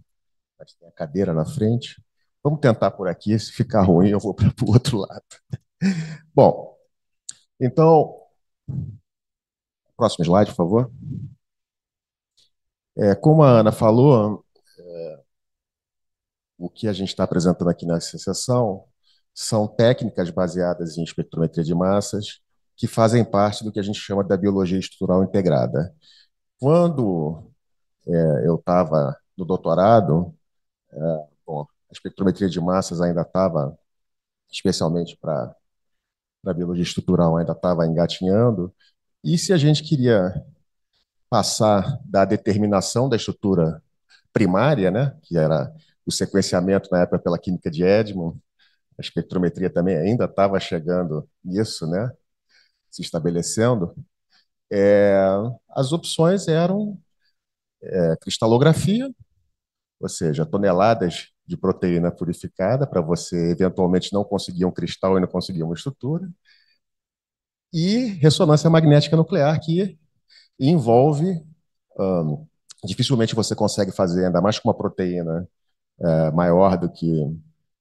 mas tem a cadeira na frente. Vamos tentar por aqui, se ficar ruim eu vou para o outro lado. [laughs] Bom, então, próximo slide, por favor. É, como a Ana falou, é, o que a gente está apresentando aqui nessa sessão são técnicas baseadas em espectrometria de massas que fazem parte do que a gente chama da biologia estrutural integrada. Quando é, eu estava no doutorado, é, bom, a espectrometria de massas ainda estava, especialmente para a biologia estrutural, ainda estava engatinhando. E se a gente queria passar da determinação da estrutura primária, né, que era o sequenciamento na época pela química de Edmond, a espectrometria também ainda estava chegando nisso, né, se estabelecendo, é, as opções eram é, cristalografia, ou seja, toneladas de proteína purificada para você eventualmente não conseguir um cristal e não conseguir uma estrutura, e ressonância magnética nuclear, que envolve. Um, dificilmente você consegue fazer, ainda mais com uma proteína é, maior do que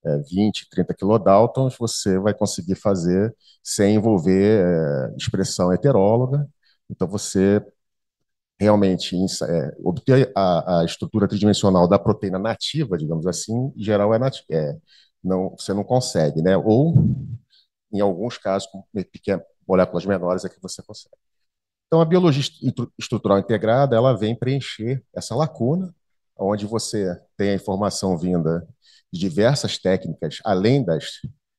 é, 20, 30 kilodaltons, você vai conseguir fazer sem envolver é, expressão heteróloga então, você realmente é, obter a, a, estrutura tridimensional da proteína nativa, digamos assim, em geral é, é não, você não consegue, né? Ou em alguns casos, com moléculas menores é que você consegue. Então, a biologia estrutural integrada ela vem preencher essa lacuna, onde você tem a informação vinda de diversas técnicas, além das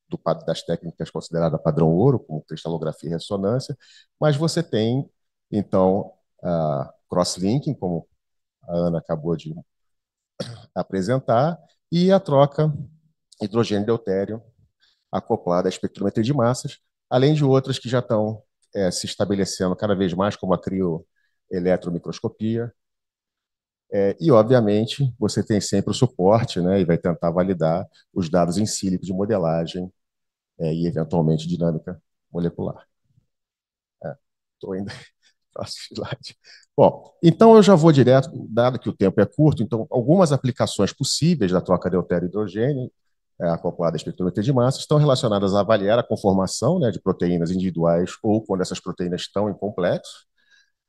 do, das técnicas consideradas padrão ouro, como cristalografia e ressonância, mas você tem então, a crosslinking, como a Ana acabou de apresentar, e a troca hidrogênio-deutério acoplada à espectrometria de massas, além de outras que já estão é, se estabelecendo cada vez mais, como a crioeletromicroscopia. É, e, obviamente, você tem sempre o suporte né, e vai tentar validar os dados em sílico de modelagem é, e, eventualmente, dinâmica molecular. Estou é, ainda fácil slide. Bom, então eu já vou direto, dado que o tempo é curto, então algumas aplicações possíveis da troca de altero-hidrogênio é, acoplada à espectrometria de massa estão relacionadas a avaliar a conformação né, de proteínas individuais ou quando essas proteínas estão em complexo.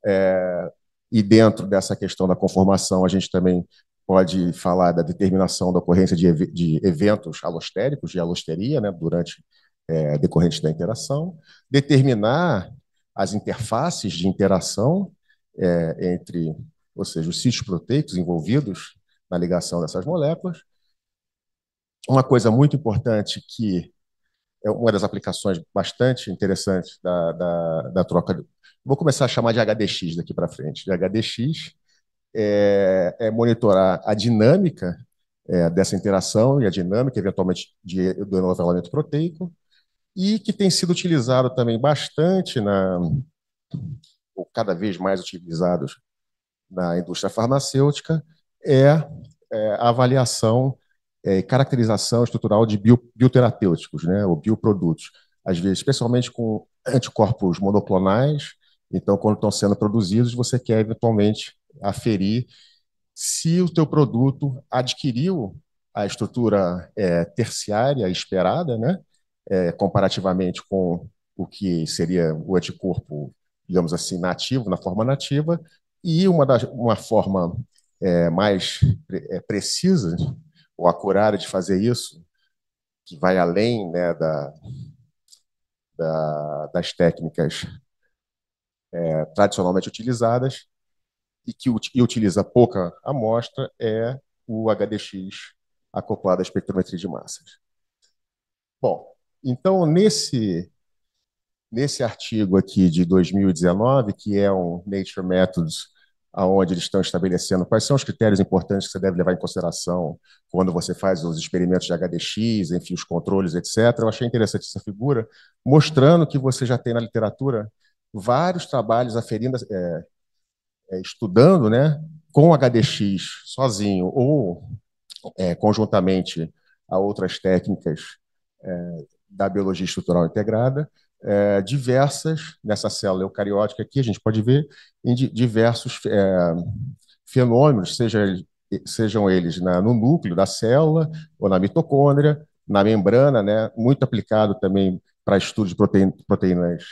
É, e dentro dessa questão da conformação, a gente também pode falar da determinação da ocorrência de, ev de eventos alostéricos, de alosteria, né, durante é, decorrentes da interação, determinar as interfaces de interação é, entre, ou seja, os sítios proteicos envolvidos na ligação dessas moléculas. Uma coisa muito importante que é uma das aplicações bastante interessantes da, da, da troca. vou começar a chamar de HDX daqui para frente. De HDX é, é monitorar a dinâmica é, dessa interação e a dinâmica, eventualmente, de, do enovelamento proteico, e que tem sido utilizado também bastante na ou cada vez mais utilizados na indústria farmacêutica é, é a avaliação é, e é, caracterização estrutural de bio, bioterapêuticos, né, ou bioprodutos, às vezes, especialmente com anticorpos monoclonais. Então, quando estão sendo produzidos, você quer eventualmente aferir se o teu produto adquiriu a estrutura é, terciária esperada, né? é, comparativamente com o que seria o anticorpo, digamos assim, nativo, na forma nativa, e uma, das, uma forma é, mais é, precisa ou acurada de fazer isso, que vai além né, da, da, das técnicas é, tradicionalmente utilizadas e que e utiliza pouca amostra, é o HDX acoplado à espectrometria de massas. Bom, então, nesse, nesse artigo aqui de 2019, que é um Nature Methods, aonde eles estão estabelecendo quais são os critérios importantes que você deve levar em consideração quando você faz os experimentos de HDX, enfim, os controles, etc. Eu achei interessante essa figura, mostrando que você já tem na literatura vários trabalhos aferindo, é, é, estudando, né, com HDX sozinho ou é, conjuntamente a outras técnicas da biologia estrutural integrada, é, diversas, nessa célula eucariótica aqui, a gente pode ver, em diversos é, fenômenos, seja, sejam eles na, no núcleo da célula ou na mitocôndria, na membrana, né, muito aplicado também para estudo de proteína, proteínas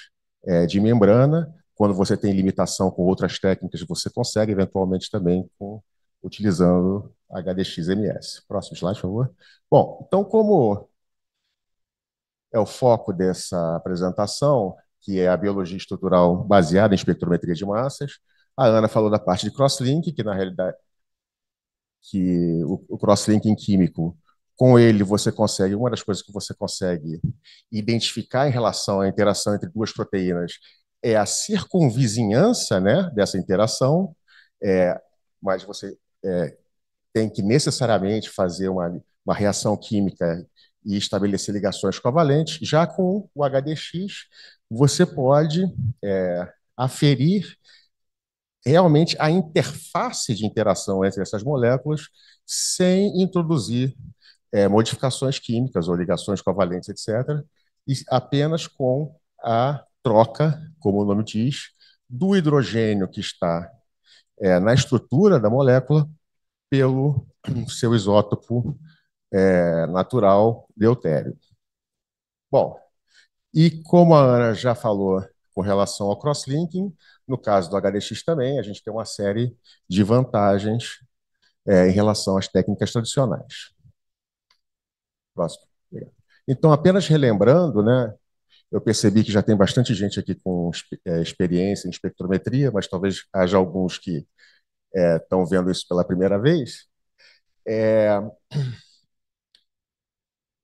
é, de membrana. Quando você tem limitação com outras técnicas, você consegue eventualmente também com, utilizando MS Próximo slide, por favor. Bom, então como é o foco dessa apresentação, que é a biologia estrutural baseada em espectrometria de massas. A Ana falou da parte de crosslink, que na realidade que o, crosslinking químico, com ele você consegue, uma das coisas que você consegue identificar em relação à interação entre duas proteínas é a circunvizinhança né, dessa interação, é, mas você é, tem que necessariamente fazer uma, uma reação química e estabelecer ligações covalentes. Já com o HDX, você pode é, aferir realmente a interface de interação entre essas moléculas sem introduzir é, modificações químicas ou ligações covalentes, etc., e apenas com a troca, como o nome diz, do hidrogênio que está é, na estrutura da molécula pelo seu isótopo é, natural deutério. Bom, e como a Ana já falou com relação ao crosslinking, no caso do HDX também, a gente tem uma série de vantagens é, em relação às técnicas tradicionais. Próximo. Então, apenas relembrando, né, eu percebi que já tem bastante gente aqui com é, experiência em espectrometria, mas talvez haja alguns que estão é, vendo isso pela primeira vez. É,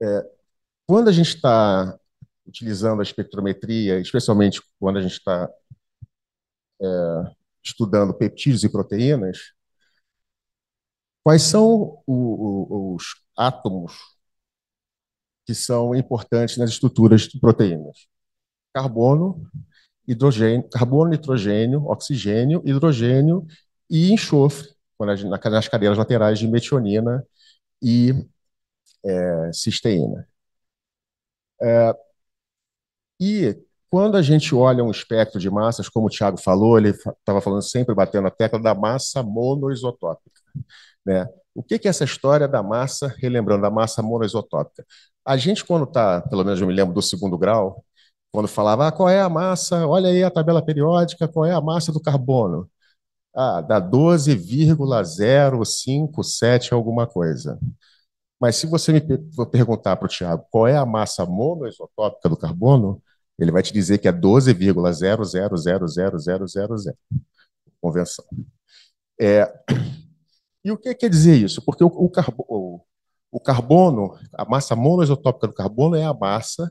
é, quando a gente está utilizando a espectrometria, especialmente quando a gente está é, estudando peptídeos e proteínas, quais são o, o, os átomos que são importantes nas estruturas de proteínas? Carbono, hidrogênio, carbono, nitrogênio, oxigênio, hidrogênio e enxofre, nas cadeiras laterais de metionina e é, cisteína. É, e quando a gente olha um espectro de massas, como o Tiago falou, ele estava falando sempre batendo a tecla da massa monoisotópica. Né? O que, que é essa história da massa, relembrando, a massa monoisotópica? A gente, quando está, pelo menos eu me lembro do segundo grau, quando falava ah, qual é a massa, olha aí a tabela periódica, qual é a massa do carbono? Ah, dá 12,057 alguma coisa. Mas se você me perguntar para o Tiago qual é a massa monoisotópica do carbono, ele vai te dizer que é 12,000000. convenção. É, e o que quer dizer isso? Porque o, o, carbo, o carbono, a massa monoisotópica do carbono é a massa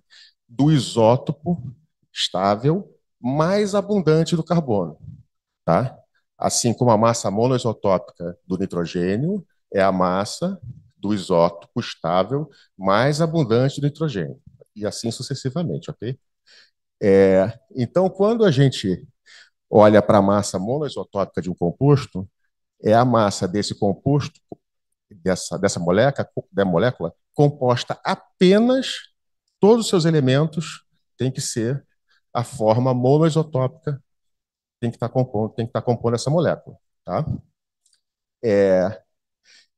do isótopo estável mais abundante do carbono. Tá? Assim como a massa monoisotópica do nitrogênio é a massa do isótopo estável mais abundante de nitrogênio, e assim sucessivamente, ok? É, então, quando a gente olha para a massa monoisotópica de um composto, é a massa desse composto, dessa, dessa molécula, da molécula, composta apenas, todos os seus elementos têm que ser a forma monoisotópica, tem que estar tá compondo, tem que estar tá compondo essa molécula. Tá? É,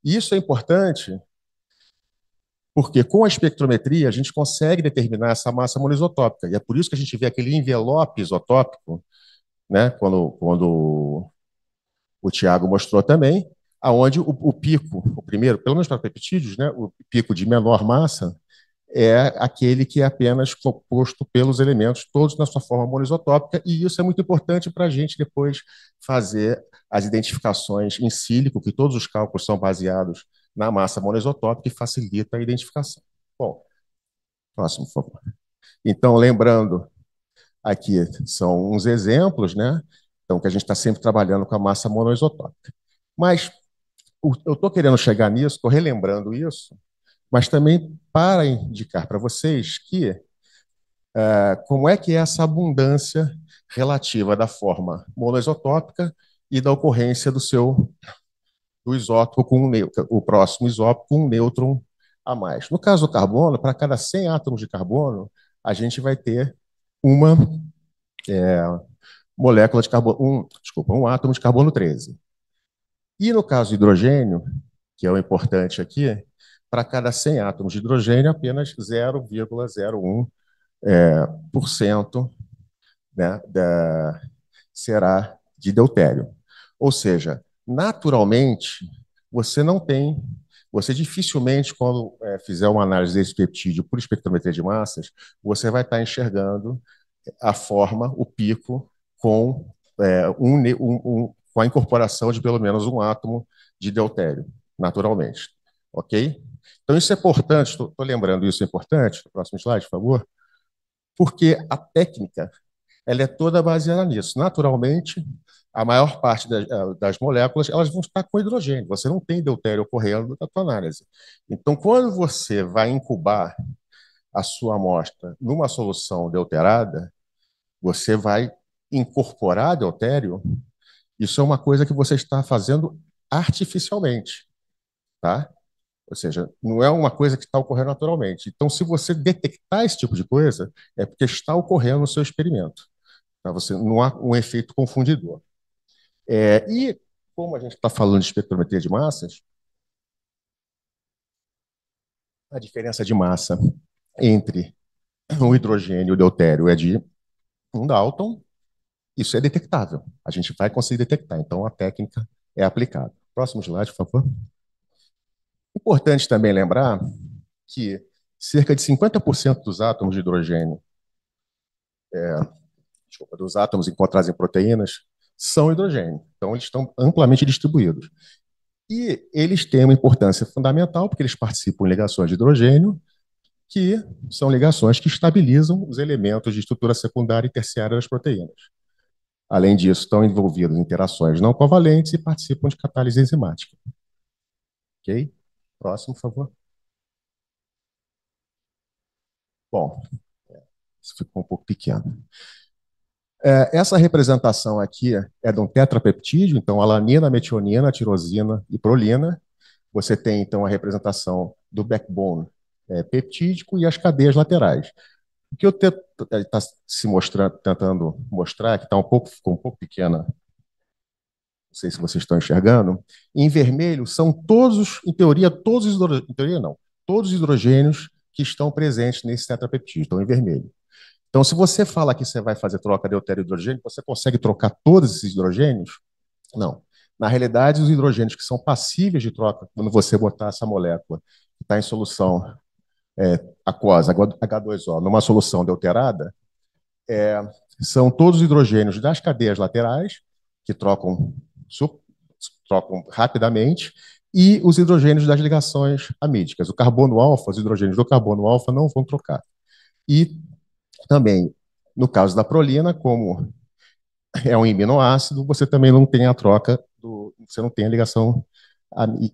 e isso é importante porque com a espectrometria a gente consegue determinar essa massa monoisotópica. E é por isso que a gente vê aquele envelope isotópico, né, quando, quando o Tiago mostrou também, aonde o, o, pico, o primeiro, pelo menos para peptídeos, né, o pico de menor massa é aquele que é apenas composto pelos elementos, todos na sua forma monoisotópica, e isso é muito importante para a gente depois fazer as identificações em sílico, que todos os cálculos são baseados na massa monoisotópica e facilita a identificação. Bom, próximo, por favor. Então, lembrando, aqui são uns exemplos, né? Então, que a gente está sempre trabalhando com a massa monoisotópica. Mas eu estou querendo chegar nisso, estou relembrando isso, mas também para indicar para vocês que uh, como é que é essa abundância relativa da forma monoisotópica e da ocorrência do seu do isótopo com um o próximo isótopo com um nêutron a mais. No caso do carbono, para cada 100 átomos de carbono, a gente vai ter uma é, molécula de carbono, um, desculpa, um átomo de carbono 13. E no caso do hidrogênio, que é o importante aqui, para cada 100 átomos de hidrogênio, apenas 0,01% é, por cento, né, da, será de deutério. Ou seja, naturalmente, você não tem, você dificilmente, quando é, fizer uma análise desse peptídeo por espectrometria de massas, você vai estar enxergando a forma, o pico, com, é, um, um, um, com a incorporação de pelo menos um átomo de deutério, naturalmente. Ok? Então, isso é importante, estou lembrando isso é importante, próximo slide, por favor, porque a técnica ela é toda baseada nisso. Naturalmente, a maior parte das moléculas elas vão estar com hidrogênio. Você não tem deutério ocorrendo na tua análise. Então, quando você vai incubar a sua amostra numa solução deuterada, você vai incorporar deutério. Isso é uma coisa que você está fazendo artificialmente, tá? Ou seja, não é uma coisa que está ocorrendo naturalmente. Então, se você detectar esse tipo de coisa, é porque está ocorrendo no seu experimento. Tá? Você, não há um efeito confundidor. É, e, como a gente está falando de espectrometria de massas, a diferença de massa entre o hidrogênio e o deutério é de 1 Dalton, isso é detectável. A gente vai conseguir detectar, então a técnica é aplicada. Próximo slide, por favor. Importante também lembrar que cerca de 50% dos átomos de hidrogênio, é, desculpa, dos átomos encontrados em proteínas, são hidrogênio. Então, eles estão amplamente distribuídos. E eles têm uma importância fundamental, porque eles participam em ligações de hidrogênio, que são ligações que estabilizam os elementos de estrutura secundária e terciária das proteínas. Além disso, estão envolvidos em interações não covalentes e participam de catálise enzimática. Ok? Próximo, por favor. Bom, isso ficou um pouco pequeno. É, essa representação aqui é de um tetrapeptídeo, então alanina, metionina, tirosina e prolina. Você tem, então, a representação do backbone é, peptídico e as cadeias laterais. O que eu está é, se mostrando, tentando mostrar, que está um pouco, ficou um pouco pequena, não sei se vocês estão enxergando, em vermelho são todos, em teoria, todos os hidrogênios, em teoria não, todos os hidrogênios que estão presentes nesse tetrapeptídeo, estão em vermelho. Então, se você fala que você vai fazer troca de e hidrogênio, você consegue trocar todos esses hidrogênios? Não. Na realidade, os hidrogênios que são passíveis de troca, quando você botar essa molécula que está em solução é, aquosa, H2O, numa solução deuterada, é, são todos os hidrogênios das cadeias laterais, que trocam, trocam rapidamente, e os hidrogênios das ligações amídicas. O carbono alfa, os hidrogênios do carbono alfa não vão trocar. E também, no caso da prolina, como [laughs] é um aminoácido, você também não tem a troca, do, você não tem a ligação,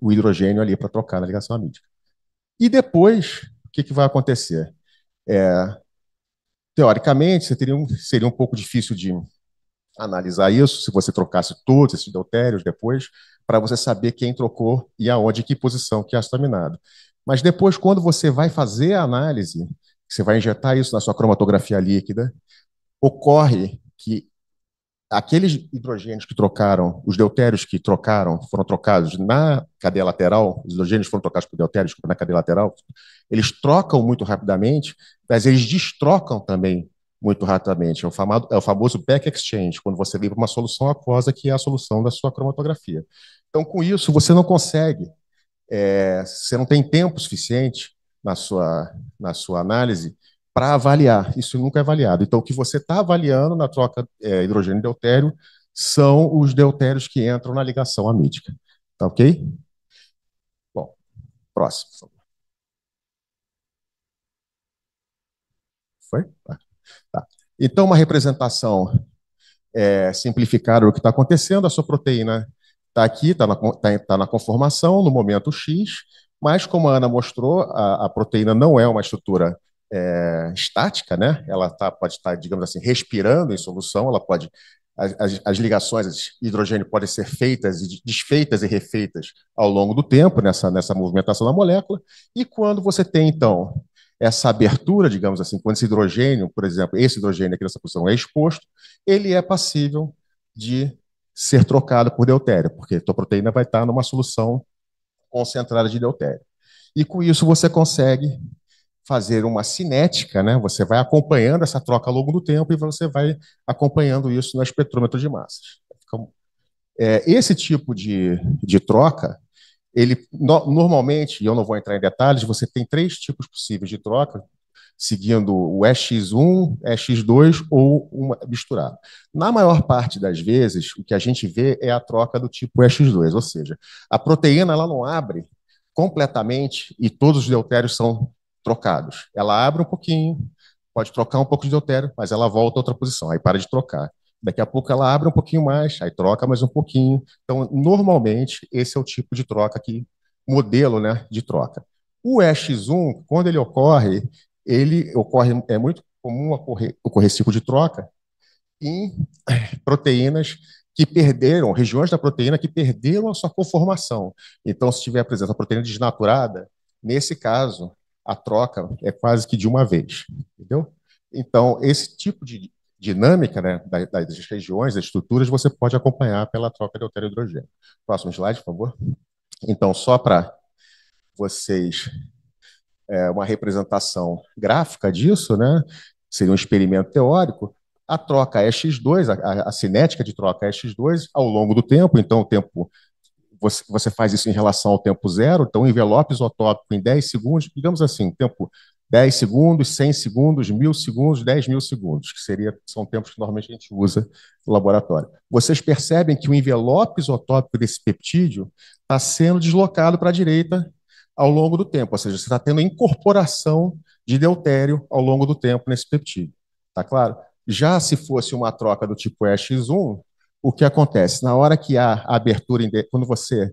o hidrogênio ali para trocar na ligação amídica. E depois, o que, que vai acontecer? É, teoricamente, seria um, seria um pouco difícil de analisar isso, se você trocasse todos esses deutérios depois, para você saber quem trocou e aonde, que posição, que é aminado. Mas depois, quando você vai fazer a análise, você vai injetar isso na sua cromatografia líquida, ocorre que aqueles hidrogênios que trocaram, os deutérios que trocaram, foram trocados na cadeia lateral, os hidrogênios foram trocados por deutérios na cadeia lateral, eles trocam muito rapidamente, mas eles destrocam também muito rapidamente. É o, é o famoso back exchange, quando você vem para uma solução aquosa, que é a solução da sua cromatografia. Então, com isso, você não consegue, é, você não tem tempo suficiente na sua, na sua análise para avaliar. Isso nunca é avaliado. Então, o que você está avaliando na troca é, hidrogênio-deutério são os deutérios que entram na ligação amídica. Tá ok? Bom, próximo. Foi? Tá. tá. Então, uma representação é, simplificada do que está acontecendo. A sua proteína está aqui, está na, tá, tá na conformação, no momento X. Mas, como a Ana mostrou, a, a proteína não é uma estrutura é, estática, né? Ela tá, pode estar, tá, digamos assim, respirando em solução, ela pode. As, as ligações de hidrogênio podem ser feitas e desfeitas e refeitas ao longo do tempo, nessa, nessa movimentação da molécula. E quando você tem, então, essa abertura, digamos assim, quando esse hidrogênio, por exemplo, esse hidrogênio aqui nessa posição é exposto, ele é passível de ser trocado por deutério, porque a tua proteína vai estar tá numa solução concentrada de deutério. E com isso você consegue fazer uma cinética, né? Você vai acompanhando essa troca ao longo do tempo e você vai acompanhando isso no espectrômetro de massas. Então, é, esse tipo de, de troca, ele no, normalmente, e eu não vou entrar em detalhes, você tem três tipos possíveis de troca seguindo o EX1, EX2 ou uma, misturado. Na maior parte das vezes, o que a gente vê é a troca do tipo EX2, ou seja, a proteína ela não abre completamente e todos os deutérios são trocados. Ela abre um pouquinho, pode trocar um pouco de deutério, mas ela volta a outra posição, aí para de trocar. Daqui a pouco ela abre um pouquinho mais, aí troca mais um pouquinho. Então, normalmente, esse é o tipo de troca que modelo né, de troca. O EX1, quando ele ocorre, ele ocorre, é muito comum ocorrer, ocorrer ciclo tipo de troca em é, proteínas que perderam, regiões da proteína que perderam a sua conformação. Então, se tiver a proteína desnaturada, nesse caso, a troca é quase que de uma vez, entendeu? Então, esse tipo de dinâmica né, das regiões, das estruturas, você pode acompanhar pela troca de altero hidrogênio. Próximo slide, por favor. Então, só para vocês é, uma representação gráfica disso, né? seria um experimento teórico, a troca é x2, a, a, cinética de troca é x2 ao longo do tempo, então o tempo você, você faz isso em relação ao tempo zero, então envelope isotópico em 10 segundos, digamos assim, tempo 10 segundos, 100 segundos, 1000 segundos, 10 mil segundos, que seria, são tempos que normalmente a gente usa no laboratório. Vocês percebem que o envelope isotópico desse peptídeo está sendo deslocado para a direita ao longo do tempo, ou seja, você está tendo incorporação de deutério ao longo do tempo nesse peptídeo. Tá claro? Já se fosse uma troca do tipo EX1, o que acontece? Na hora que há a abertura, quando você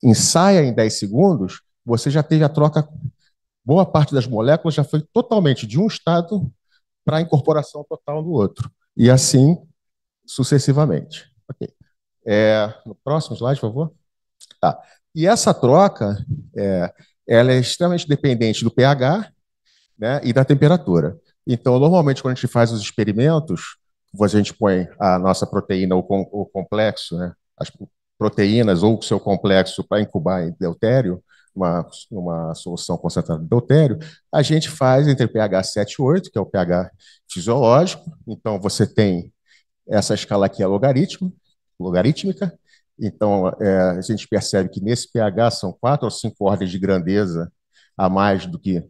ensaia em 10 segundos, você já teve a troca, boa parte das moléculas já foi totalmente de um estado para a incorporação total do outro. E assim sucessivamente. Okay. É, no próximo slide, por favor. Tá. E essa troca é, ela é extremamente dependente do pH né, e da temperatura. Então, normalmente, quando a gente faz os experimentos, a gente põe a nossa proteína ou com, o complexo, né, as proteínas ou o seu complexo para incubar em deutério, uma, uma solução concentrada de deutério, a gente faz entre pH 7 e 8, que é o pH fisiológico. Então, você tem essa escala aqui é logarítmica, então, é, a gente percebe que nesse pH são quatro ou cinco ordens de grandeza a mais do que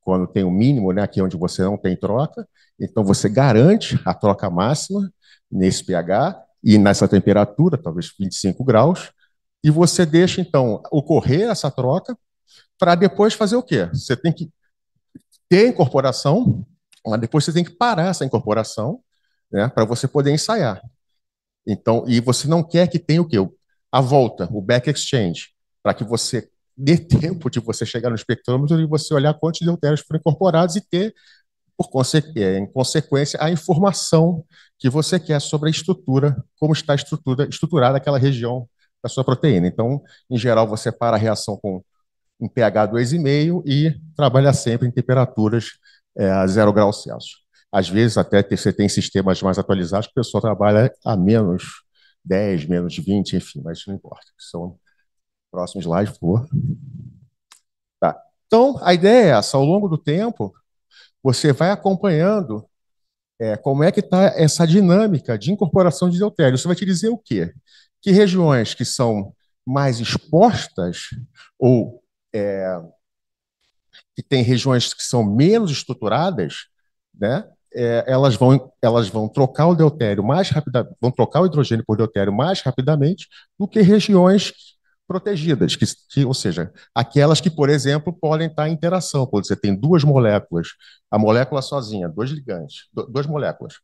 quando tem o mínimo, né, aqui é onde você não tem troca. Então, você garante a troca máxima nesse pH e nessa temperatura, talvez 25 graus, e você deixa, então, ocorrer essa troca para depois fazer o quê? Você tem que ter incorporação, mas depois você tem que parar essa incorporação né, para você poder ensaiar. Então, e você não quer que tenha o quê? A volta, o back exchange, para que você dê [laughs] tempo de você chegar no espectrômetro e você olhar quantos deutérios foram incorporados e ter, por conse é, em consequência, a informação que você quer sobre a estrutura, como está estrutura, estruturada aquela região da sua proteína. Então, em geral, você para a reação com um pH 2,5 e trabalha sempre em temperaturas é, a zero graus Celsius. Às vezes, até você tem sistemas mais atualizados que o pessoal trabalha a menos 10, menos 20, enfim, mas não importa. São próximos lá, por favor. Tá. Então, a ideia é essa: ao longo do tempo, você vai acompanhando é, como é que está essa dinâmica de incorporação de deutério. Isso vai te dizer o quê? Que regiões que são mais expostas ou é, que têm regiões que são menos estruturadas, né, é, elas, vão, elas vão trocar o deutério mais rapidamente, vão trocar o hidrogênio por deutério mais rapidamente do que regiões protegidas, que, que, ou seja, aquelas que, por exemplo, podem estar em interação, quando você tem duas moléculas, a molécula sozinha, dois ligantes, do, duas moléculas,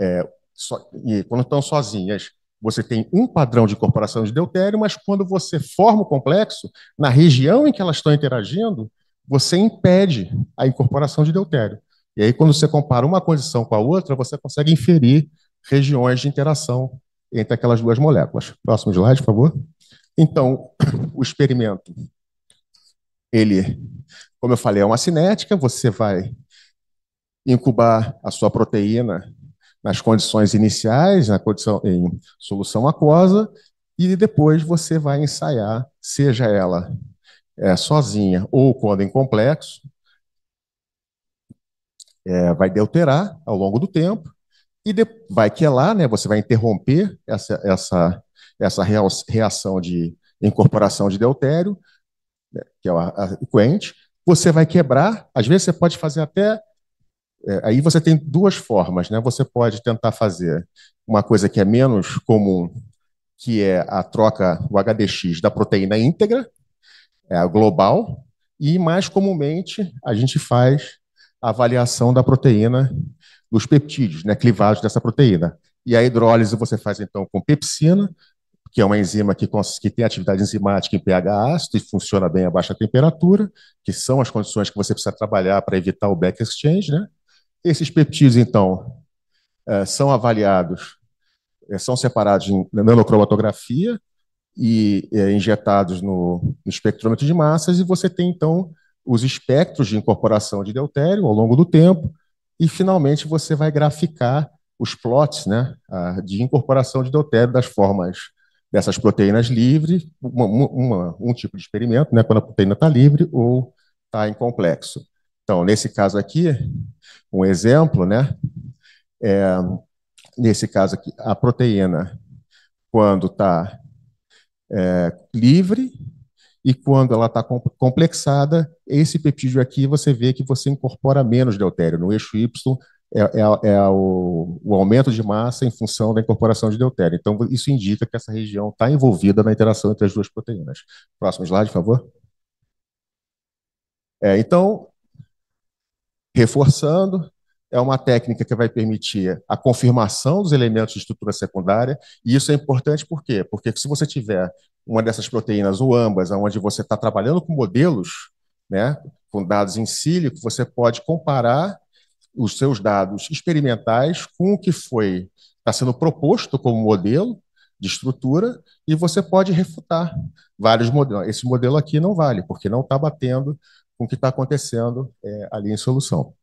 é, so, e quando estão sozinhas, você tem um padrão de incorporação de deutério, mas quando você forma o complexo, na região em que elas estão interagindo, você impede a incorporação de deutério. E aí, quando você compara uma condição com a outra, você consegue inferir regiões de interação entre aquelas duas moléculas. Próximo slide, por favor. Então, [coughs] o experimento, ele, como eu falei, é uma cinética, você vai incubar a sua proteína nas condições iniciais, na condição em solução aquosa, e depois você vai ensaiar, seja ela é, sozinha ou quando em complexo, é, vai deuterar ao longo do tempo e de, vai quelar, é né, você vai interromper essa, essa, essa reação de incorporação de deutério, né, que é o coente, você vai quebrar, às vezes você pode fazer até é, aí você tem duas formas, né? Você pode tentar fazer uma coisa que é menos comum, que é a troca o HDX da proteína íntegra, é, global, e mais comumente a gente faz avaliação da proteína, dos peptídeos, né, clivagem dessa proteína. E a hidrólise você faz, então, com pepsina, que é uma enzima que, que tem atividade enzimática em pH ácido e funciona bem a baixa temperatura, que são as condições que você precisa trabalhar para evitar o back exchange. Né? Esses peptídeos, então, eh, são avaliados, eh, são separados na nanocromatografia e eh, injetados no, espectrômetro de massas, e você tem, então, os espectros de incorporação de deutério ao longo do tempo, e finalmente você vai graficar os plots né, de incorporação de deutério das formas dessas proteínas livres, uma, uma, um tipo de experimento, né, quando a proteína está livre ou está em complexo. Então, nesse caso aqui, um exemplo, né, é, nesse caso aqui, a proteína, quando está é, livre, e quando ela está complexada, esse peptídeo aqui você vê que você incorpora menos deutério. No eixo Y é, é, é o, o, aumento de massa em função da incorporação de deutério. Então, isso indica que essa região está envolvida na interação entre as duas proteínas. Próximo slide, por favor. É, então, reforçando, é uma técnica que vai permitir a confirmação dos elementos de estrutura secundária, e isso é importante por quê? Porque se você tiver uma dessas proteínas, ou ambas, onde você está trabalhando com modelos, né, com dados em sílico, você pode comparar os seus dados experimentais com o que foi está sendo proposto como modelo de estrutura e você pode refutar vários modelos. Esse modelo aqui não vale porque não está batendo com o que está acontecendo é, ali em solução.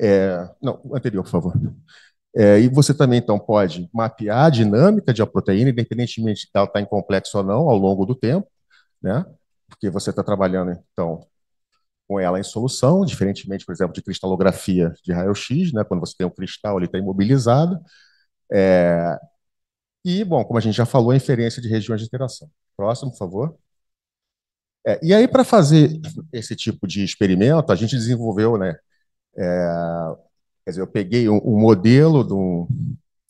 É, não, anterior, por favor. É, e você também, então, pode mapear a dinâmica de uma proteína, independentemente de ela estar tá em complexo ou não, ao longo do tempo, né? Porque você está trabalhando, então, com ela em solução, diferentemente, por exemplo, de cristalografia de raio-x, né? Quando você tem um cristal, ele está imobilizado. É... E, bom, como a gente já falou, a inferência de regiões de interação. Próximo, por favor. É, e aí, para fazer esse tipo de experimento, a gente desenvolveu, né? É Quer dizer, eu peguei o, modelo do,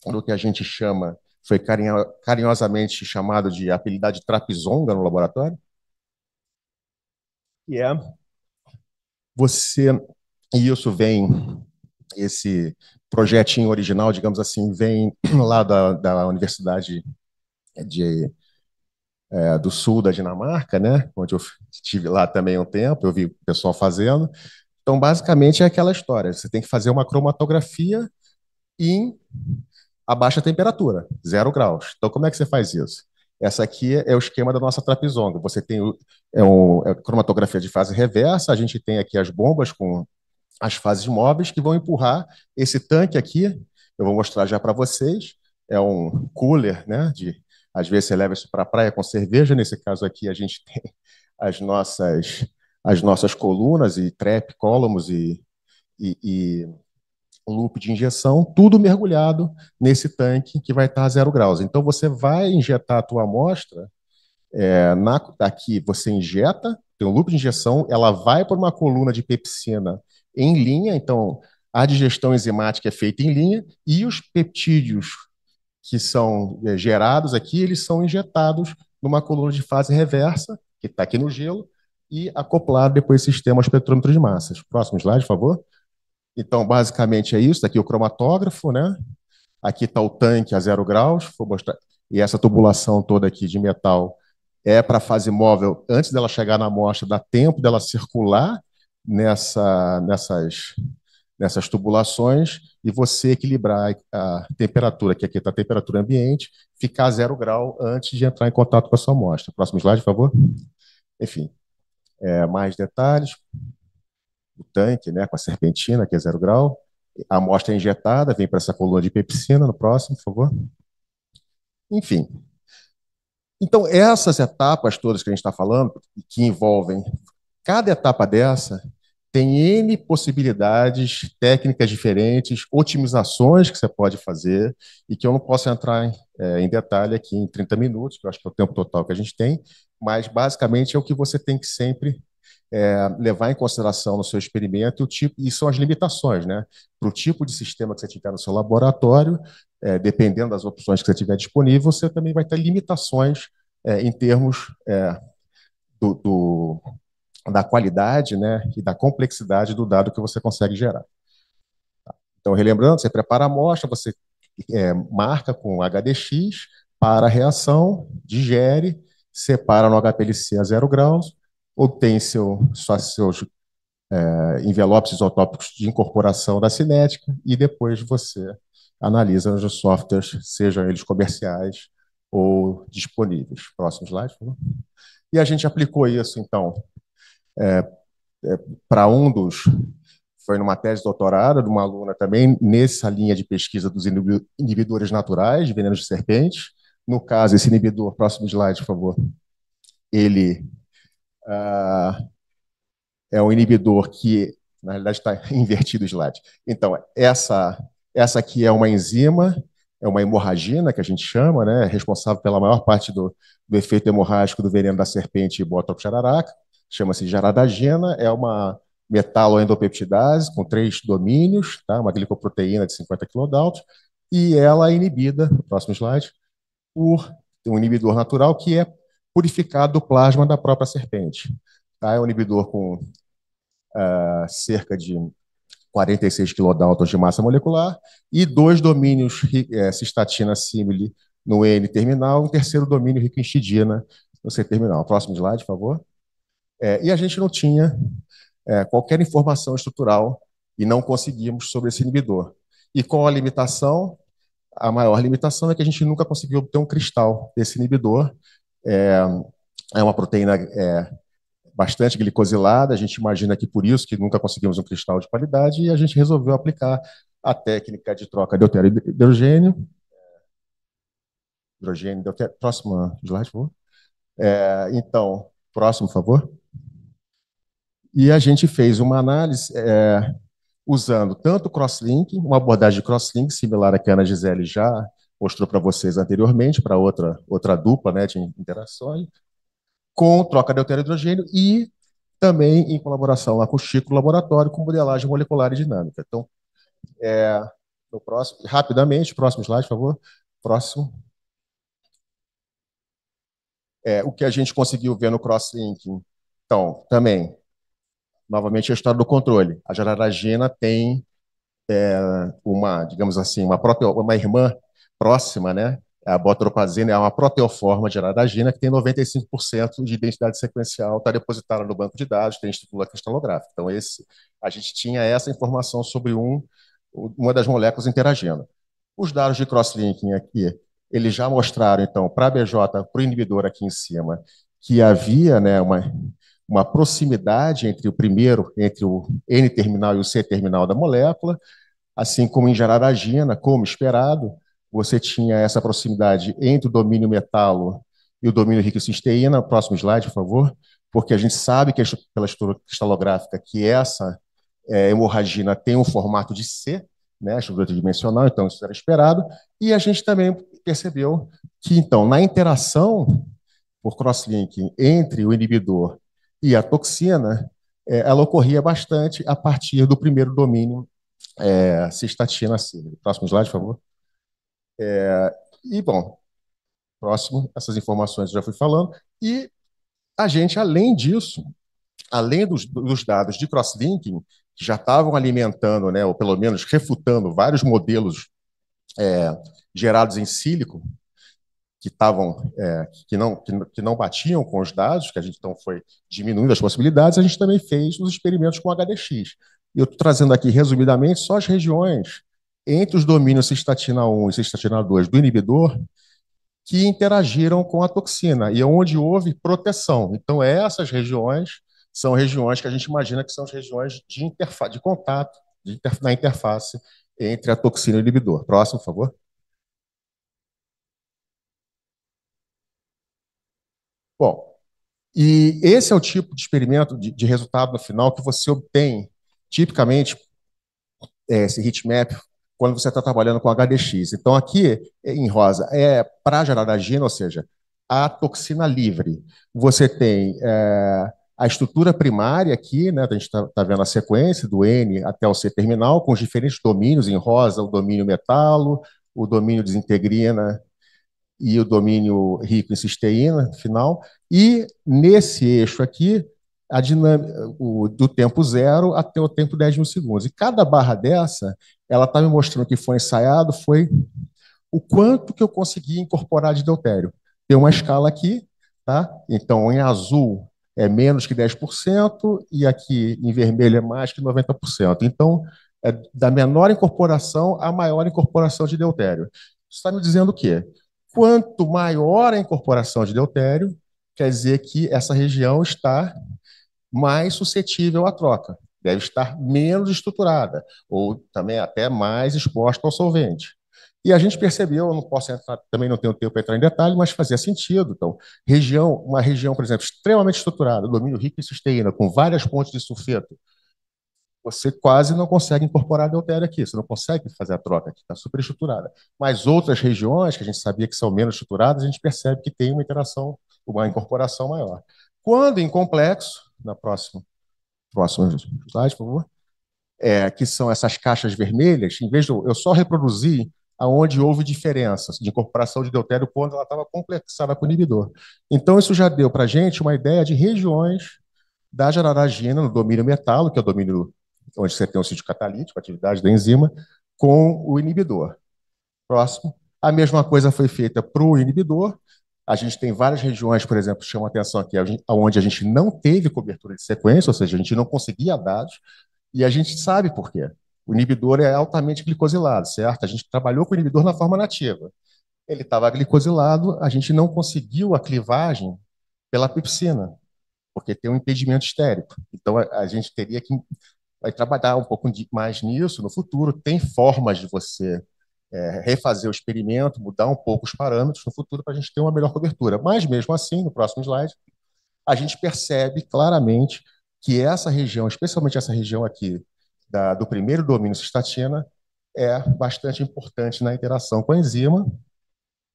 do que a gente chama, foi carinho, carinhosamente chamado de apelidado de trapizonga no laboratório, E é você, e isso vem, esse projetinho original, digamos assim, vem [clears throat] lá da, da Universidade de, é, do Sul da Dinamarca, né? onde eu estive lá também um tempo, eu vi o pessoal fazendo, então, basicamente, é aquela história. Você tem que fazer uma cromatografia em a baixa temperatura, zero graus. Então, como é que você faz isso? Essa aqui é o esquema da nossa trapizonda. Você tem o, é um, é cromatografia de fase reversa, a gente tem aqui as bombas com as fases móveis que vão empurrar esse tanque aqui. Eu vou mostrar já para vocês. É um cooler, né? De, às vezes você leva isso para a praia com cerveja. Nesse caso aqui, a gente [laughs] tem as nossas as nossas colunas e trap, columns e, e, e loop de injeção, tudo mergulhado nesse tanque que vai estar a zero graus. Então você vai injetar a tua amostra, é, na, aqui você injeta, tem um loop de injeção, ela vai para uma coluna de pepsina em linha, então a digestão enzimática é feita em linha, e os peptídeos que são é, gerados aqui, eles são injetados numa coluna de fase reversa, que está aqui no gelo, e acoplar depois esse sistema ao espectrômetro de massas. Próximo slide, por favor. Então, basicamente é isso. Tá aqui o cromatógrafo, né? Aqui está o tanque a zero graus. Vou mostrar. E essa tubulação toda aqui de metal é para a fase móvel. Antes dela chegar na amostra, dá tempo dela circular nessa, nessas, nessas tubulações e você equilibrar a temperatura, que aqui está a temperatura ambiente, ficar a zero grau antes de entrar em contato com a sua amostra. Próximo slide, por favor. Enfim, é, mais detalhes, o tanque né, com a serpentina, que é zero grau, a amostra é injetada, vem para essa coluna de pepsina no próximo, por favor. Enfim. Então, essas etapas todas que a gente está falando, que envolvem cada etapa dessa, tem N possibilidades, técnicas diferentes, otimizações que você pode fazer, e que eu não posso entrar em, é, em detalhe aqui em 30 minutos, que eu acho que é o tempo total que a gente tem, mas basicamente é o que você tem que sempre é, levar em consideração no seu experimento o tipo, e são as limitações, né? Para o tipo de sistema que você tiver no seu laboratório, é, dependendo das opções que você tiver disponível, você também vai ter limitações é, em termos é, do, do, da qualidade né, e da complexidade do dado que você consegue gerar. Tá? Então, relembrando, você prepara a amostra, você é, marca com HDX, para a reação, digere, separa no HPLC a zero graus, obtém seu, sua, seus é, envelopes isotópicos de incorporação da cinética e depois você analisa os softwares, sejam eles comerciais ou disponíveis. Próximo slide. Por favor. E a gente aplicou isso, então, é, é, para um dos. Foi numa tese doutorada de uma aluna também, nessa linha de pesquisa dos inibidores naturais de venenos de serpentes. No caso, esse inibidor, próximo slide, por favor, ele uh, é um inibidor que, na realidade, está [laughs] invertido o slide. Então, essa, essa aqui é uma enzima, é uma hemorragina, que a gente chama, né, é responsável pela maior parte do, do efeito hemorrágico do veneno da serpente e botox jararaca, chama-se jaradagena, é uma metaloendopeptidase com três domínios, tá, uma glicoproteína de 50 kilodaltos, e ela é inibida, próximo slide, por um inibidor natural que é purificado do plasma da própria serpente. Tá? É um inibidor com uh, cerca de 46 kilodaltons de massa molecular e dois domínios, é, cistatina simile no N-terminal, um terceiro domínio rico em xidina no C-terminal. Próximo slide, por favor. É, e a gente não tinha é, qualquer informação estrutural e não conseguimos sobre esse inibidor. E qual a limitação? a maior limitação é que a gente nunca conseguiu obter um cristal desse inibidor. É, é uma proteína é, bastante glicosilada, a gente imagina que por isso que nunca conseguimos um cristal de qualidade e a gente resolveu aplicar a técnica de troca de hidrogênio. Hidrogênio, próxima ah, slide, por favor. É, então, próximo, por favor. E a gente fez uma análise é, usando tanto crosslink, uma abordagem de crosslink similar à que a Ana Gisele já mostrou para vocês anteriormente, para outra, outra dupla né, de interações, com troca de hidrogênio e também em colaboração lá com o Chico Laboratório, com modelagem molecular e dinâmica. Então, é, no próximo, rapidamente, próximo slide, por favor. Próximo. É, o que a gente conseguiu ver no crosslinking. então, também novamente a história do controle. A Jararagina tem é, uma, digamos assim, uma, própria, uma irmã próxima, né? É a botropazina é uma proteoforma de Jararagina que tem 95% de identidade sequencial, está depositada no banco de dados, tem estrutura cristalográfica. Então, esse, a gente tinha essa informação sobre um, uma das moléculas interagindo. Os dados de crosslinking aqui, eles já mostraram, então, para a BJ, para o inibidor aqui em cima, que havia né, uma, uma proximidade entre o primeiro, entre o N-terminal e o C-terminal da molécula, assim como em jararagina, como esperado, você tinha essa proximidade entre o domínio metalo e o domínio rico em cisteína. Próximo slide, por favor. Porque a gente sabe que pela estrutura cristalográfica que essa é, hemorragina tem um formato de C, né, estrutura tridimensional, então isso era esperado. E a gente também percebeu que, então, na interação por crosslink entre o inibidor e a toxina, né, é, ela ocorria bastante a partir do primeiro domínio é, cistatina C. Próximo slide, por favor. É, e, bom, próximo, essas informações eu já fui falando. E a gente, além disso, além dos, dos dados de cross-linking, que já estavam alimentando, né, ou pelo menos refutando vários modelos é, gerados em sílico, que estavam é, que não que, que, não batiam com os dados, que a gente então foi diminuindo as possibilidades, a gente também fez os experimentos com HDX. Eu estou trazendo aqui resumidamente só as regiões entre os domínios cistatina 1 e cistatina 2 do inibidor que interagiram com a toxina e é onde houve proteção. Então essas regiões são regiões que a gente imagina que são as regiões de, interfa de contato de na interface entre a toxina e o inibidor. Próximo, por favor. Bom, e esse é o tipo de experimento de, de resultado no final que você obtém, tipicamente, é, esse heatmap, quando você está trabalhando com HDX. Então, aqui em rosa é para jararagina, ou seja, a toxina livre. Você tem é, a estrutura primária aqui, né, a gente está tá vendo a sequência do N até o C terminal, com os diferentes domínios, em rosa o domínio metalo, o domínio desintegrina né, e o domínio rico em cisteína final. E nesse eixo aqui, a dinâmica, o, do tempo zero até o tempo 10 mil segundos. E cada barra dessa, ela está me mostrando que foi ensaiado, foi o quanto que eu consegui incorporar de deutério. Tem uma escala aqui, tá? Então, em azul é menos que 10%, e aqui em vermelho é mais que 90%. Então, é da menor incorporação à maior incorporação de deutério. Isso está me dizendo o quê? Quanto maior a incorporação de deutério, quer dizer que essa região está mais suscetível à troca, deve estar menos estruturada, ou também até mais exposta ao solvente. E a gente percebeu, não posso entrar, também não tenho tempo para entrar em detalhe, mas fazia sentido. Então, região, uma região, por exemplo, extremamente estruturada, domínio rico em cisteína, com várias pontes de sulfeto, você quase não consegue incorporar a deutério aqui, você não consegue fazer a troca aqui, está super estruturada. Mas outras regiões que a gente sabia que são menos estruturadas, a gente percebe que tem uma interação, uma incorporação maior. Quando em complexo, na próxima, próxima slide, por favor, é, que são essas caixas vermelhas, em vez de eu só reproduzi aonde houve diferenças de incorporação de deutério quando ela estava complexada com o inibidor. Então, isso já deu para a gente uma ideia de regiões da jararagina no domínio metalo, que é o domínio onde você tem o sítio catalítico, a atividade da enzima, com o inibidor. Próximo. A mesma coisa foi feita para o inibidor. A gente tem várias regiões, por exemplo, chama atenção aqui, onde a gente não teve cobertura de sequência, ou seja, a gente não conseguia dados, e a gente sabe por quê. O inibidor é altamente glicosilado, certo? A gente trabalhou com o inibidor na forma nativa. Ele estava glicosilado, a gente não conseguiu a clivagem pela pepsina, porque tem um impedimento estérico. Então, a gente teria que vai trabalhar um pouco mais nisso no futuro. Tem formas de você é, refazer o experimento, mudar um pouco os parâmetros no futuro para a gente ter uma melhor cobertura. Mas mesmo assim, no próximo slide, a gente percebe claramente que essa região, especialmente essa região aqui da, do primeiro domínio cistatina, é bastante importante na interação com a enzima.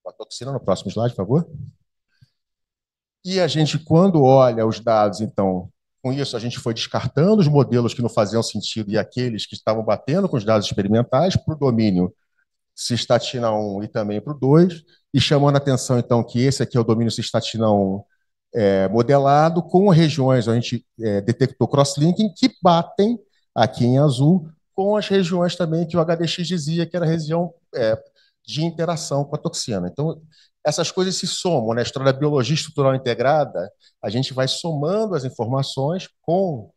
A toxina no próximo slide, por favor. E a gente, quando olha os dados, então, com isso, a gente foi descartando os modelos que não faziam sentido e aqueles que estavam batendo com os dados experimentais para o domínio cistatina 1 e também para o 2, e chamando a atenção, então, que esse aqui é o domínio cistatina 1 é, modelado, com regiões onde a gente é, detectou crosslinking que batem, aqui em azul, com as regiões também que o HDX dizia que era região é, de interação com a toxina. Então, essas coisas se somam. Na né? história da biologia estrutural integrada, a gente vai somando as informações com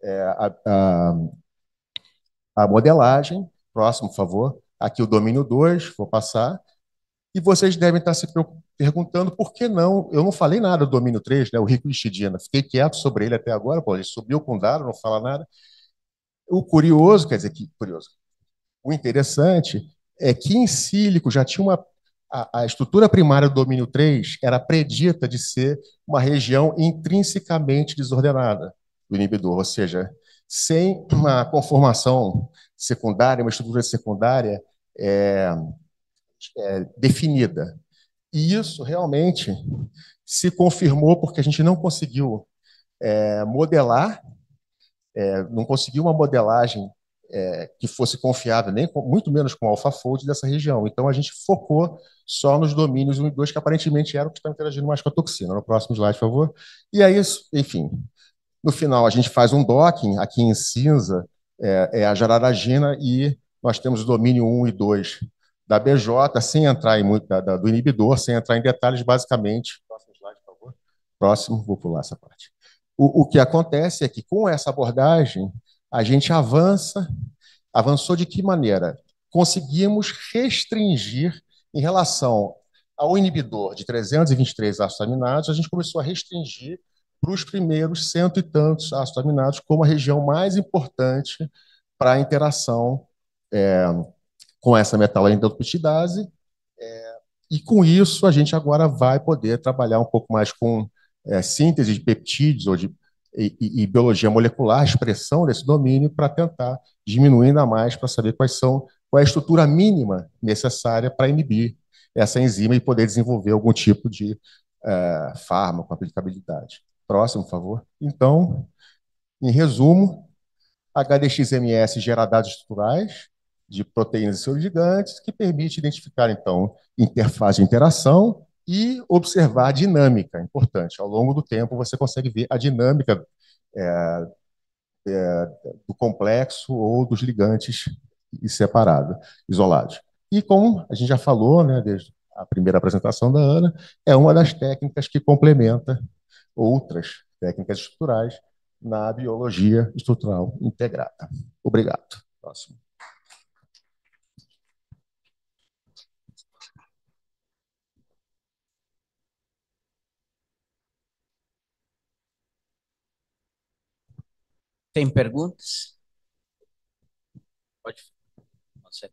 é, a, a, a, modelagem. Próximo, por favor. Aqui o domínio 2, vou passar. E vocês devem estar se perguntando por que não. Eu não falei nada do domínio 3, né, o rico histidina. Fiquei quieto sobre ele até agora, pô, ele subiu com dado, não fala nada. O curioso, quer dizer, que curioso. O interessante é que em sílico já tinha uma. A, a estrutura primária do domínio 3 era predita de ser uma região intrinsecamente desordenada do inibidor, ou seja, sem uma conformação secundária, uma estrutura secundária é, é, definida. E isso realmente se confirmou porque a gente não conseguiu é, modelar, é, não conseguiu uma modelagem é, que fosse confiável, nem com, muito menos com o AlphaFold dessa região. Então a gente focou só nos domínios 1 e 2, que aparentemente eram que estão interagindo mais com a toxina. No próximo slide, por favor. E é isso, enfim. No final, a gente faz um docking, aqui em cinza, é, é a jararagina, e nós temos o domínio 1 e 2 da BJ, sem entrar em muito, da, da, do inibidor, sem entrar em detalhes, basicamente. Próximo slide, por favor. Próximo, vou pular essa parte. O, o que acontece é que com essa abordagem, a gente avança. Avançou de que maneira? Conseguimos restringir em relação ao inibidor de 323 ácidos a gente começou a restringir para os primeiros cento e tantos ácidos como a região mais importante para a interação é, com essa metalanoidopeptidase. É, e com isso, a gente agora vai poder trabalhar um pouco mais com é, síntese de peptídeos ou de e, e, biologia molecular, a expressão desse domínio, para tentar diminuir ainda mais, para saber quais são, qual é a estrutura mínima necessária para inibir essa enzima e poder desenvolver algum tipo de uh, fármaco, aplicabilidade. Próximo, por favor. Então, em resumo, HDXMS gera dados estruturais de proteínas e seus gigantes, que permite identificar, então, interface de interação, e observar a dinâmica, é importante. Ao longo do tempo, você consegue ver a dinâmica é, é, do complexo ou dos ligantes separados, isolados. E como a gente já falou, né, desde a primeira apresentação da Ana, é uma das técnicas que complementa outras técnicas estruturais na biologia estrutural integrada. Obrigado. Próximo. Tem perguntas? Pode. Você.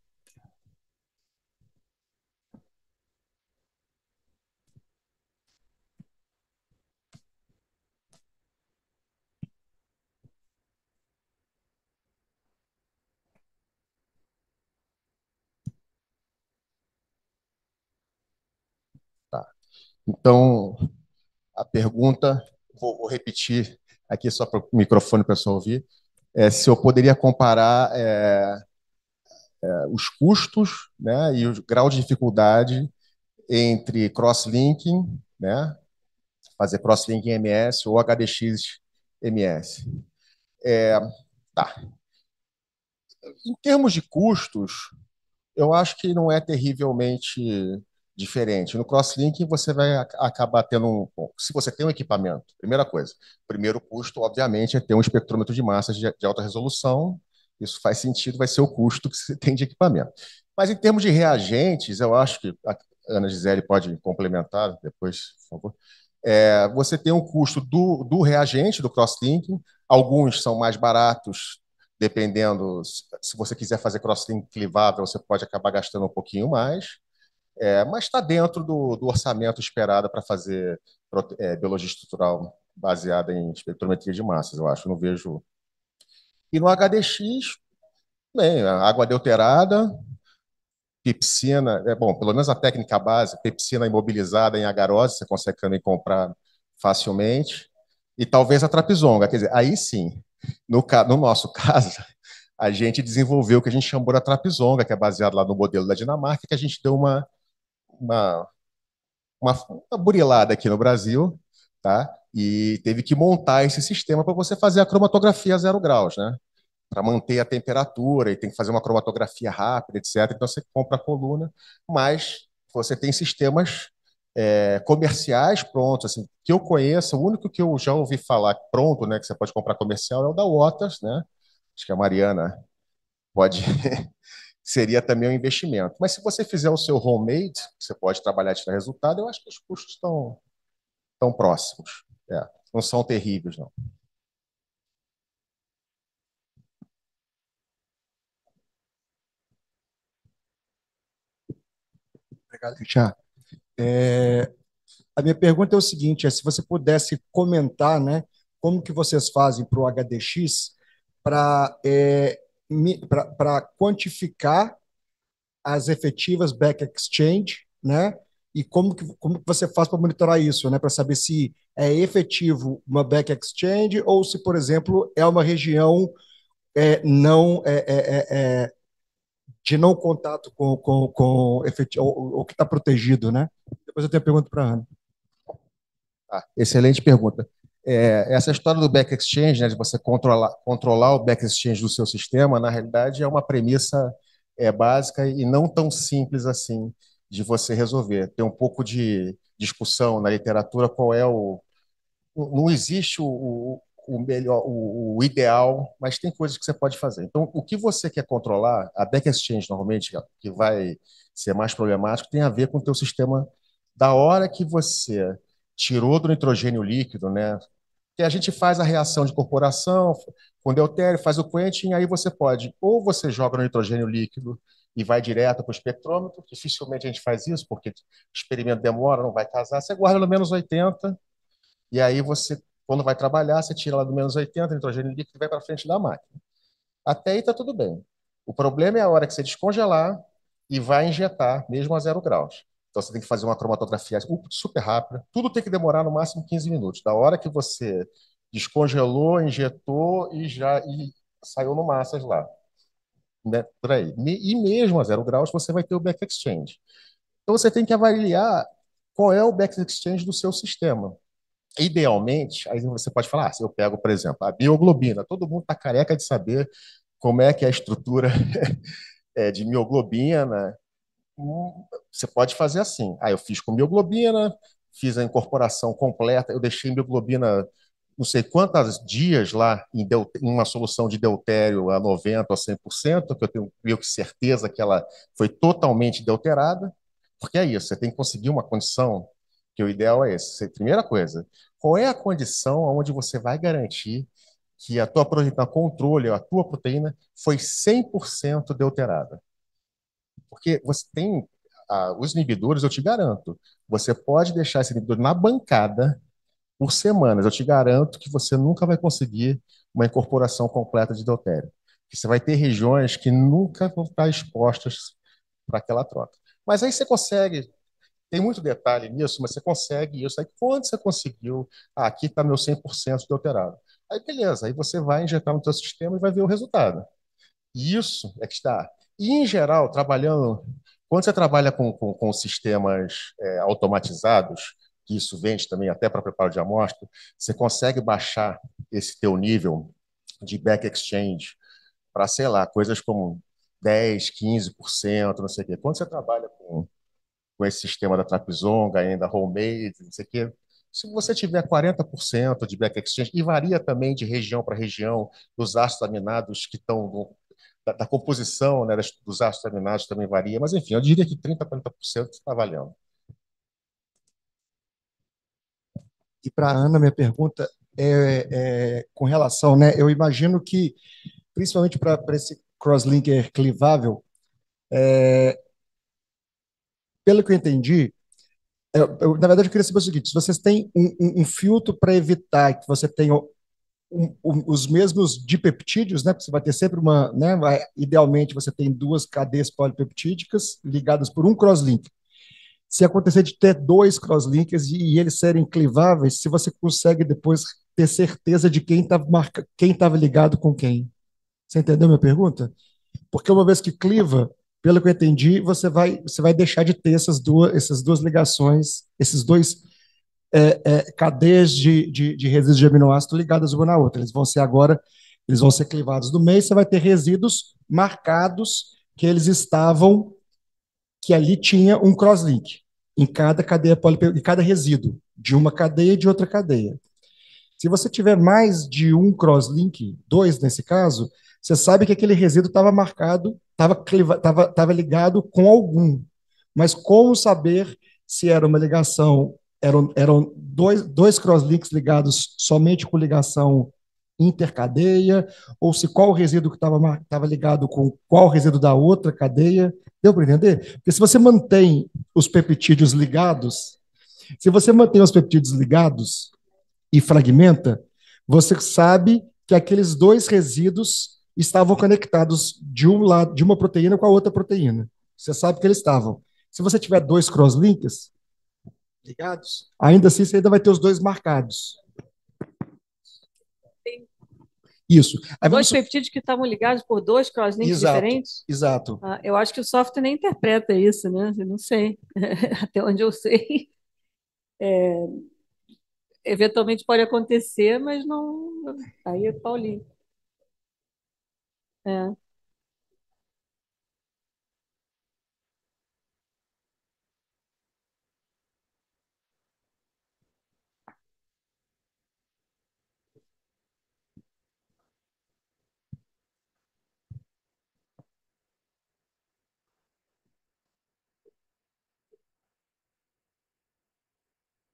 Tá. Então, a pergunta, vou, vou repetir aqui é só para o microfone para pessoal ouvir, é, se eu poderia comparar é, é, os custos né, e o grau de dificuldade entre cross-linking, né, fazer cross-linking MS ou HDX MS. É, tá. Em termos de custos, eu acho que não é terrivelmente diferente. No crosslink você vai acabar tendo um, bom, se você tem um equipamento, primeira coisa, primeiro custo obviamente é ter um espectrômetro de massas de, de alta resolução. Isso faz sentido, vai ser o custo que você [laughs] tem de equipamento. Mas em termos de reagentes, eu acho que a Ana Gisele pode complementar depois, por favor. É, você tem um custo do, do reagente, do crosslink. Alguns são mais baratos, dependendo. Se você quiser fazer crosslink clivável, você pode acabar gastando um pouquinho mais. É, mas está dentro do, do, orçamento esperado para fazer é, biologia estrutural baseada em espectrometria de massas, eu acho, não vejo. E no HDX, bem, água deuterada, pepsina, é bom, pelo menos a técnica base, pepsina imobilizada em agarose, você consegue também comprar facilmente, e talvez a trapizonga, quer dizer, aí sim, no, no nosso [laughs] caso, a gente desenvolveu o que a gente chamou da trapizonga, que é baseado lá no modelo da Dinamarca, que a gente deu uma uma, uma, uma burilada aqui no Brasil, tá? E teve que montar esse sistema para você fazer a cromatografia a zero graus, né? Para manter a temperatura e tem que fazer uma cromatografia rápida, etc. Então você compra a coluna, mas você tem sistemas é, comerciais prontos, assim, que eu conheço, o único que eu já ouvi falar pronto, né, que você pode comprar comercial é o da Waters, né? Acho que a Mariana pode [laughs] seria também um investimento. Mas se você fizer o seu homemade, você pode trabalhar e tirar resultado, eu acho que os custos estão, estão próximos. É, não são terríveis, não. Obrigado, Tiago. É, a minha pergunta é o seguinte, é se você pudesse comentar né, como que vocês fazem para o HDX para é, para quantificar as efetivas back exchange, né? E como que, como você faz para monitorar isso, né? Para saber se é efetivo uma back exchange ou se, por exemplo, é uma região é, não é, é, é, é de não contato com, com, com efetivo, ou, o que está protegido, né? Depois eu tenho a pergunta para a Ana. Ah, excelente pergunta. É, essa história do back exchange, né, de você controlar, controlar o back exchange do seu sistema, na realidade é uma premissa é, básica e não tão simples assim de você resolver. Tem um pouco de discussão na literatura qual é o. Não existe o, o melhor, o, o ideal, mas tem coisas que você pode fazer. Então, o que você quer controlar, a back exchange normalmente, que é vai ser mais problemático, tem a ver com o teu sistema da hora que você tirou do nitrogênio líquido, né, que a gente faz a reação de corporação com deutério, faz o quenching, aí você pode, ou você joga no nitrogênio líquido e vai direto para o espectrômetro, dificilmente a gente faz isso, porque o experimento demora, não vai casar, você guarda no menos 80, e aí você, quando vai trabalhar, você tira lá do menos 80, nitrogênio líquido, e vai para frente da máquina. Até aí está tudo bem. O problema é a hora que você descongelar e vai injetar, mesmo a zero graus. Então você tem que fazer uma cromatografia super rápida. Tudo tem que demorar no máximo 15 minutos. Da hora que você descongelou, injetou e já e saiu no massas lá. Né? Por aí. E mesmo a zero graus você vai ter o back exchange. Então você tem que avaliar qual é o back exchange do seu sistema. Idealmente, aí você pode falar, ah, se eu pego, por exemplo, a bioglobina, todo mundo está careca de saber como é que é a estrutura [laughs] é, de mioglobina, você pode fazer assim. Ah, eu fiz com mioglobina, fiz a incorporação completa, eu deixei mioglobina não sei quantos dias lá em, em, uma solução de deutério a 90% a 100%, que eu tenho meio que certeza que ela foi totalmente deuterada, porque é isso, você tem que conseguir uma condição, que o ideal é esse. Primeira coisa, qual é a condição onde você vai garantir que a tua proteína controle, a tua proteína, foi 100% deuterada? porque você tem ah, os inibidores, eu te garanto, você pode deixar esse inibidor na bancada por semanas. Eu te garanto que você nunca vai conseguir uma incorporação completa de deutério. Você vai ter regiões que nunca vão estar expostas para aquela troca. Mas aí você consegue, tem muito detalhe nisso, mas você consegue isso. Aí quando você conseguiu, ah, aqui está meu 100% de alterado. Aí beleza, aí você vai injetar no seu sistema e vai ver o resultado. Isso é que está e, em geral, trabalhando, quando você trabalha com, com, com sistemas é, automatizados, que isso vende também até para preparo de amostra, você consegue baixar esse teu nível de back exchange para, sei lá, coisas como 10, 15%, não sei o quê. Quando você trabalha com, com esse sistema da Trapizonga, ainda homemade, não sei o quê, se você tiver 40% de back exchange, e varia também de região para região, dos ácidos aminados que estão da, da composição né, dos ácidos aminados também varia, mas enfim, eu diria que 30% a 40% está valendo. E para a Ana, minha pergunta é, é, com relação, né? Eu imagino que, principalmente para esse crosslinker clivável, é, pelo que eu entendi, eu, é, eu, na verdade eu queria saber o seguinte: se vocês têm um, um, um filtro para evitar que você tenha um, um, os mesmos dipeptídeos, né? Porque você vai ter sempre uma, né? Vai, idealmente você tem duas cadeias polipeptídicas ligadas por um crosslink. Se acontecer de ter dois crosslinks e, e eles serem cliváveis, se você consegue depois ter certeza de quem estava tá marca, quem estava ligado com quem. Você entendeu minha pergunta? Porque uma vez que cliva, pelo que eu entendi, você vai você vai deixar de ter essas duas essas duas ligações, esses dois é, é, cadeias de, de, de, resíduos de aminoácido ligadas uma na outra. Eles vão ser agora, eles vão ser clivados do meio, você vai ter resíduos marcados que eles estavam, que ali tinha um crosslink em cada cadeia em cada resíduo, de uma cadeia e de outra cadeia. Se você tiver mais de um crosslink, dois nesse caso, você sabe que aquele resíduo estava marcado, estava ligado com algum. Mas como saber se era uma ligação eram, eram dois, dois crosslinks ligados somente com ligação intercadeia, ou se qual resíduo que estava ligado com qual resíduo da outra cadeia. Deu para entender? Porque se você mantém os peptídeos ligados, se você mantém os peptídeos ligados e fragmenta, você sabe que aqueles dois resíduos estavam conectados de um lado, de uma proteína com a outra proteína. Você sabe que eles estavam. Se você tiver dois crosslinks, ligados, ainda assim você ainda vai ter os dois marcados. Isso. Aí dois vamos... peptídeos que estavam ligados por dois crosslinks diferentes? Exato. Ah, eu acho que o software nem interpreta isso, né? Eu não sei. [laughs] Até onde eu sei. É... Eventualmente pode acontecer, mas não. Aí é Paulinho. É.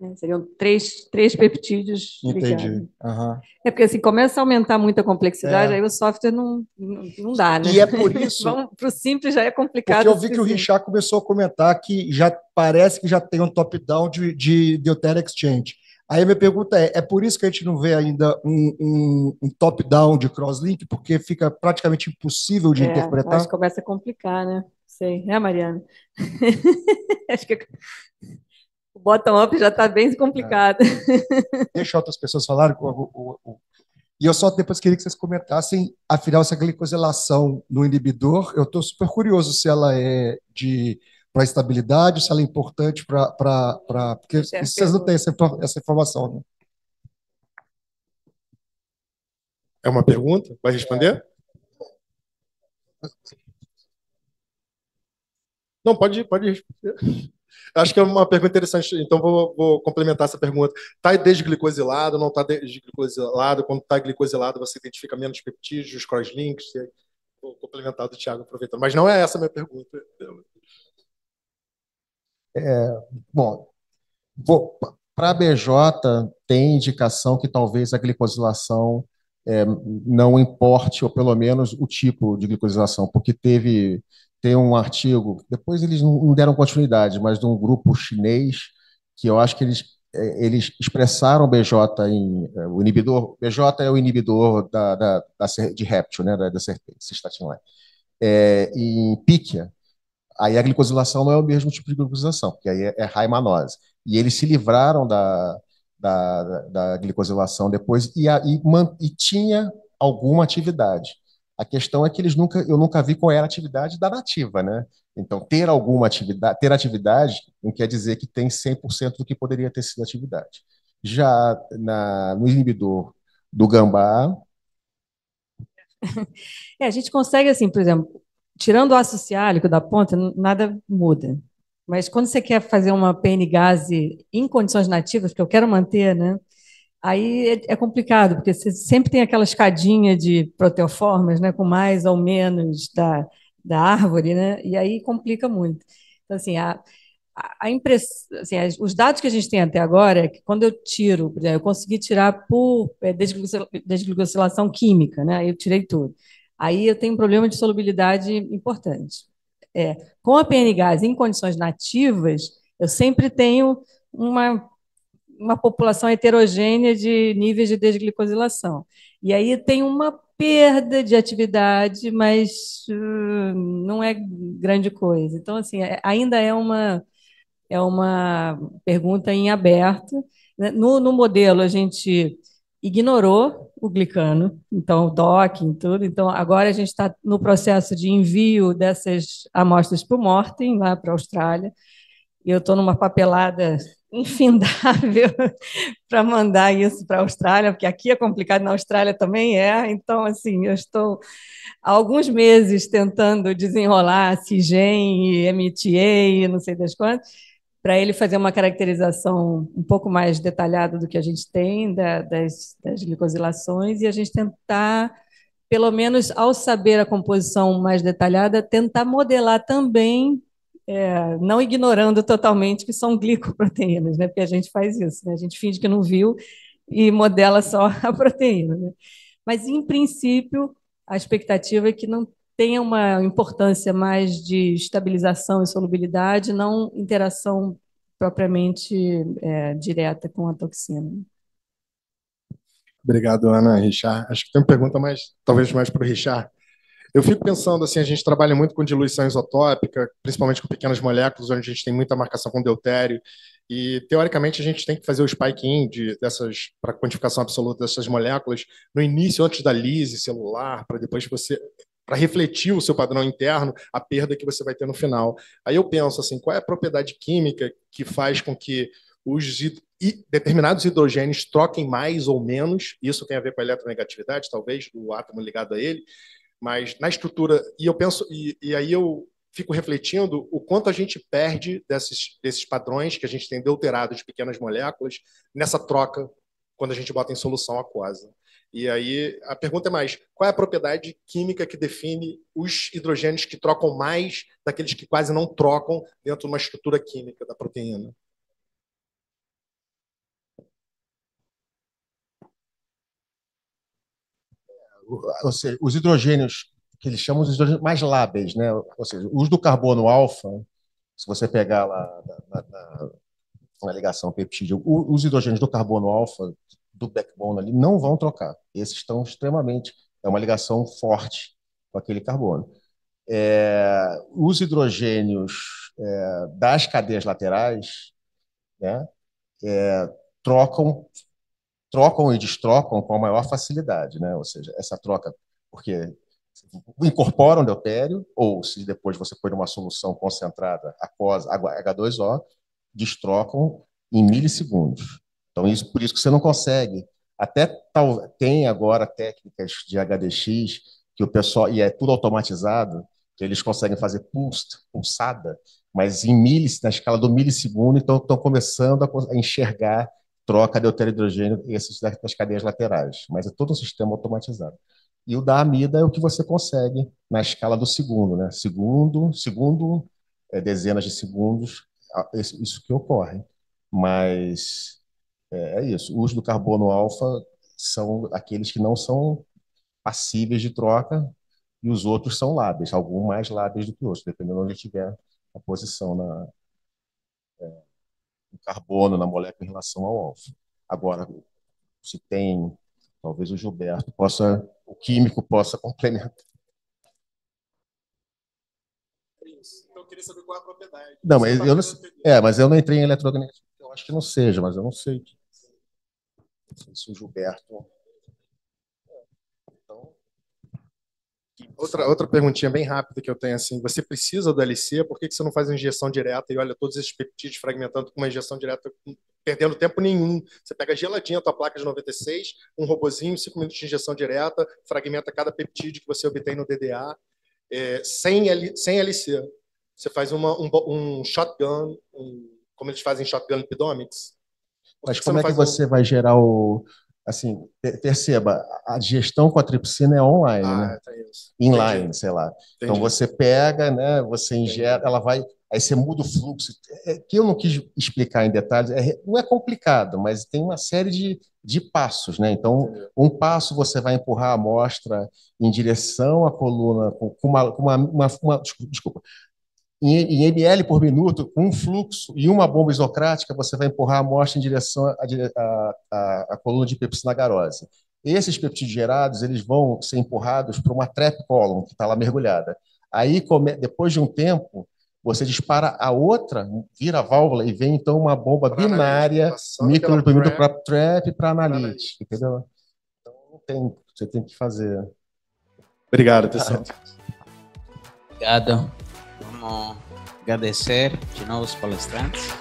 Né? Seriam três, três peptídeos. Entendi. Uhum. É porque assim, começa a aumentar muito a complexidade, é. aí o software não, não, não dá, né? E é por [laughs] isso. Para o simples já é complicado. Porque eu vi que o Richard começou a comentar que já parece que já tem um top-down de, de Deutera Exchange. Aí a minha pergunta é: é por isso que a gente não vê ainda um, um, um top-down de crosslink, porque fica praticamente impossível de é, interpretar? Acho que começa a complicar, né? Sei, né, Mariana? [laughs] acho que o bottom-up já está bem complicado. É. Deixa outras pessoas falarem. O, o, o, e eu só depois queria que vocês comentassem, afinal, se a glicosilação no inibidor, eu estou super curioso se ela é de para estabilidade, se ela é importante para. Porque é, vocês não têm essa, essa informação, né? É uma pergunta? Vai responder? Não, pode, pode responder. Acho que é uma pergunta interessante, então vou, vou complementar essa pergunta. Está desglicosilado, não está desglicosilado? Quando está glicosilado, você identifica menos peptídeos, crosslinks? Vou complementar do Tiago aproveitando. Mas não é essa a minha pergunta. É, bom, para a BJ, tem indicação que talvez a glicosilação é, não importe, ou pelo menos o tipo de glicosilação, porque teve tem um artigo, depois eles não deram continuidade, mas de um grupo chinês que eu acho que eles, é, eles expressaram BJ em. É, o inibidor. BJ é o inibidor da, da, da de réptil, né, da, da serpente, cistatina. É, em píquia, aí a glicosilação não é o mesmo tipo de glicosilação, porque aí é, é raimanose. E eles se livraram da, da, da glicosilação depois e, a, e, man, e tinha alguma atividade. A questão é que eles nunca, eu nunca vi qual era a atividade da nativa, né? Então, ter alguma atividade, ter atividade não quer dizer que tem 100% do que poderia ter sido atividade. Já na, no inibidor do gambá. É, a gente consegue, assim, por exemplo, tirando o ácido ciálico da ponta, nada muda. Mas quando você quer fazer uma PN gase em condições nativas, que eu quero manter, né? Aí é, é, complicado, porque você sempre tem aquela escadinha de proteoformas, né, com mais ou menos da, da árvore, né, e aí complica muito. Então, assim, a, a impress... assim, os dados que a gente tem até agora, é que quando eu tiro, eu consegui tirar por é, desglicosilação química, né, eu tirei tudo. Aí eu tenho um problema de solubilidade importante. É, com a PN gás em condições nativas, eu sempre tenho uma uma população heterogênea de níveis de desglicosilação. E aí tem uma perda de atividade, mas uh, não é grande coisa. Então, assim, é, ainda é uma, é uma pergunta em aberto. Né? No, no modelo, a gente ignorou o glicano, então o docking, tudo. Então, agora a gente está no processo de envio dessas amostras para o Morten, lá para a Austrália. Eu estou numa papelada infindável [laughs] para mandar isso para a Austrália, porque aqui é complicado, na Austrália também é. Então, assim, eu estou há alguns meses tentando desenrolar CIGEM e MTA e não sei das quantas, para ele fazer uma caracterização um pouco mais detalhada do que a gente tem da, das, das glicosilações e a gente tentar pelo menos ao saber a composição mais detalhada, tentar modelar também é, não ignorando totalmente que são glicoproteínas, né? Porque a gente faz isso, né? A gente finge que não viu e modela só [laughs] a proteína, né? Mas, em princípio, a expectativa é que não tenha uma importância mais de estabilização e solubilidade, não interação propriamente é, direta com a toxina. Obrigado, Ana. Richard, acho que tem uma pergunta mais, talvez mais para o Richard. Eu fico pensando assim, a gente trabalha muito com diluição isotópica, principalmente com pequenas moléculas, onde a gente tem muita marcação com deutério, e teoricamente a gente tem que fazer o spike-in de, dessas para quantificação absoluta dessas moléculas no início, antes da lise celular, para depois você para refletir o seu padrão interno, a perda que você vai ter no final. Aí eu penso assim, qual é a propriedade química que faz com que os e determinados hidrogênios troquem mais ou menos, isso tem a ver com a eletronegatividade, talvez, do átomo ligado a ele, mas na estrutura e eu penso e, e, aí eu fico refletindo o quanto a gente perde desses desses padrões que a gente tem deuterado de pequenas moléculas nessa troca quando a gente bota em solução aquosa. E aí a pergunta é mais, qual é a propriedade química que define os hidrogênios que trocam mais daqueles que quase não trocam dentro de uma estrutura química da proteína? ou seja, os hidrogênios que eles chamam de hidrogênios mais lábeis, né? Ou seja, os do carbono alfa, se você pegar lá na, na, na ligação peptídeo, os hidrogênios do carbono alfa do backbone ali não vão trocar. Esses estão extremamente é uma ligação forte com aquele carbono. É, os hidrogênios é, das cadeias laterais, né? É, trocam trocam e destrocam com a maior facilidade, né? Ou seja, essa troca, porque incorporam deutério, ou se depois você põe uma solução concentrada após H2O, destrocam em milissegundos. Então, isso, por isso que você não consegue. Até tal, tem agora técnicas de HDX que o pessoal, e é tudo automatizado, que eles conseguem fazer pulse, pulsada, mas em milis, na escala do milissegundo, então estão começando a enxergar troca de hidrogênio e esses das cadeias laterais, mas é todo um sistema automatizado. E o da amida é o que você consegue na escala do segundo, né? Segundo, segundo, é, dezenas de segundos, isso que ocorre. Mas é, é isso. Os do carbono alfa são aqueles que não são passíveis de troca e os outros são lábios, alguns mais lábios do que outros, dependendo de onde tiver a posição na, o carbono na molécula em relação ao alfa. Agora, se tem, talvez o Gilberto possa, o químico possa complementar. Então, eu queria saber qual é a propriedade. Não, mas eu tá não, é, mas eu não entrei em eletronegativa. Eu acho que não seja, mas eu não sei. Não sei se o Gilberto Outra, outra perguntinha bem rápida que eu tenho assim: você precisa do LC, por que, que você não faz injeção direta e olha todos esses peptídeos fragmentando com uma injeção direta, perdendo tempo nenhum? Você pega geladinha a tua placa de 96, um robozinho, 5 minutos de injeção direta, fragmenta cada peptídeo que você obtém no DDA, é, sem, L, sem LC. Você faz uma, um, um shotgun, um, como eles fazem shotgun lipidomics. Mas como é que você um... vai gerar o, assim, perceba, a gestão com a tripsina é online, ah, né? É, isso. Inline, Entendi. sei lá. Então Entendi. Então você pega, né? Você ingere Entendi. ela vai, aí você muda o fluxo. É, que eu não quis explicar em detalhes, é, não é complicado, mas tem uma série de, de passos, né? Então, um passo você vai empurrar a amostra em direção à coluna com uma, uma, uma, uma desculpa, em, ml por minuto, com um fluxo e uma bomba isocrática, você vai empurrar a amostra em direção à, coluna de pepsinagarose. Esses peptídeos gerados eles vão ser empurrados para uma trap column, que está lá mergulhada. Aí, depois de um tempo, você dispara a outra, vira a válvula e vem então uma bomba pra binária, tá micro por minuto para trap para analyte, entendeu? Então, não tem, você tem que fazer. Obrigado, pessoal. [laughs] Obrigado. Vamos a agradecer de novo los palestrantes.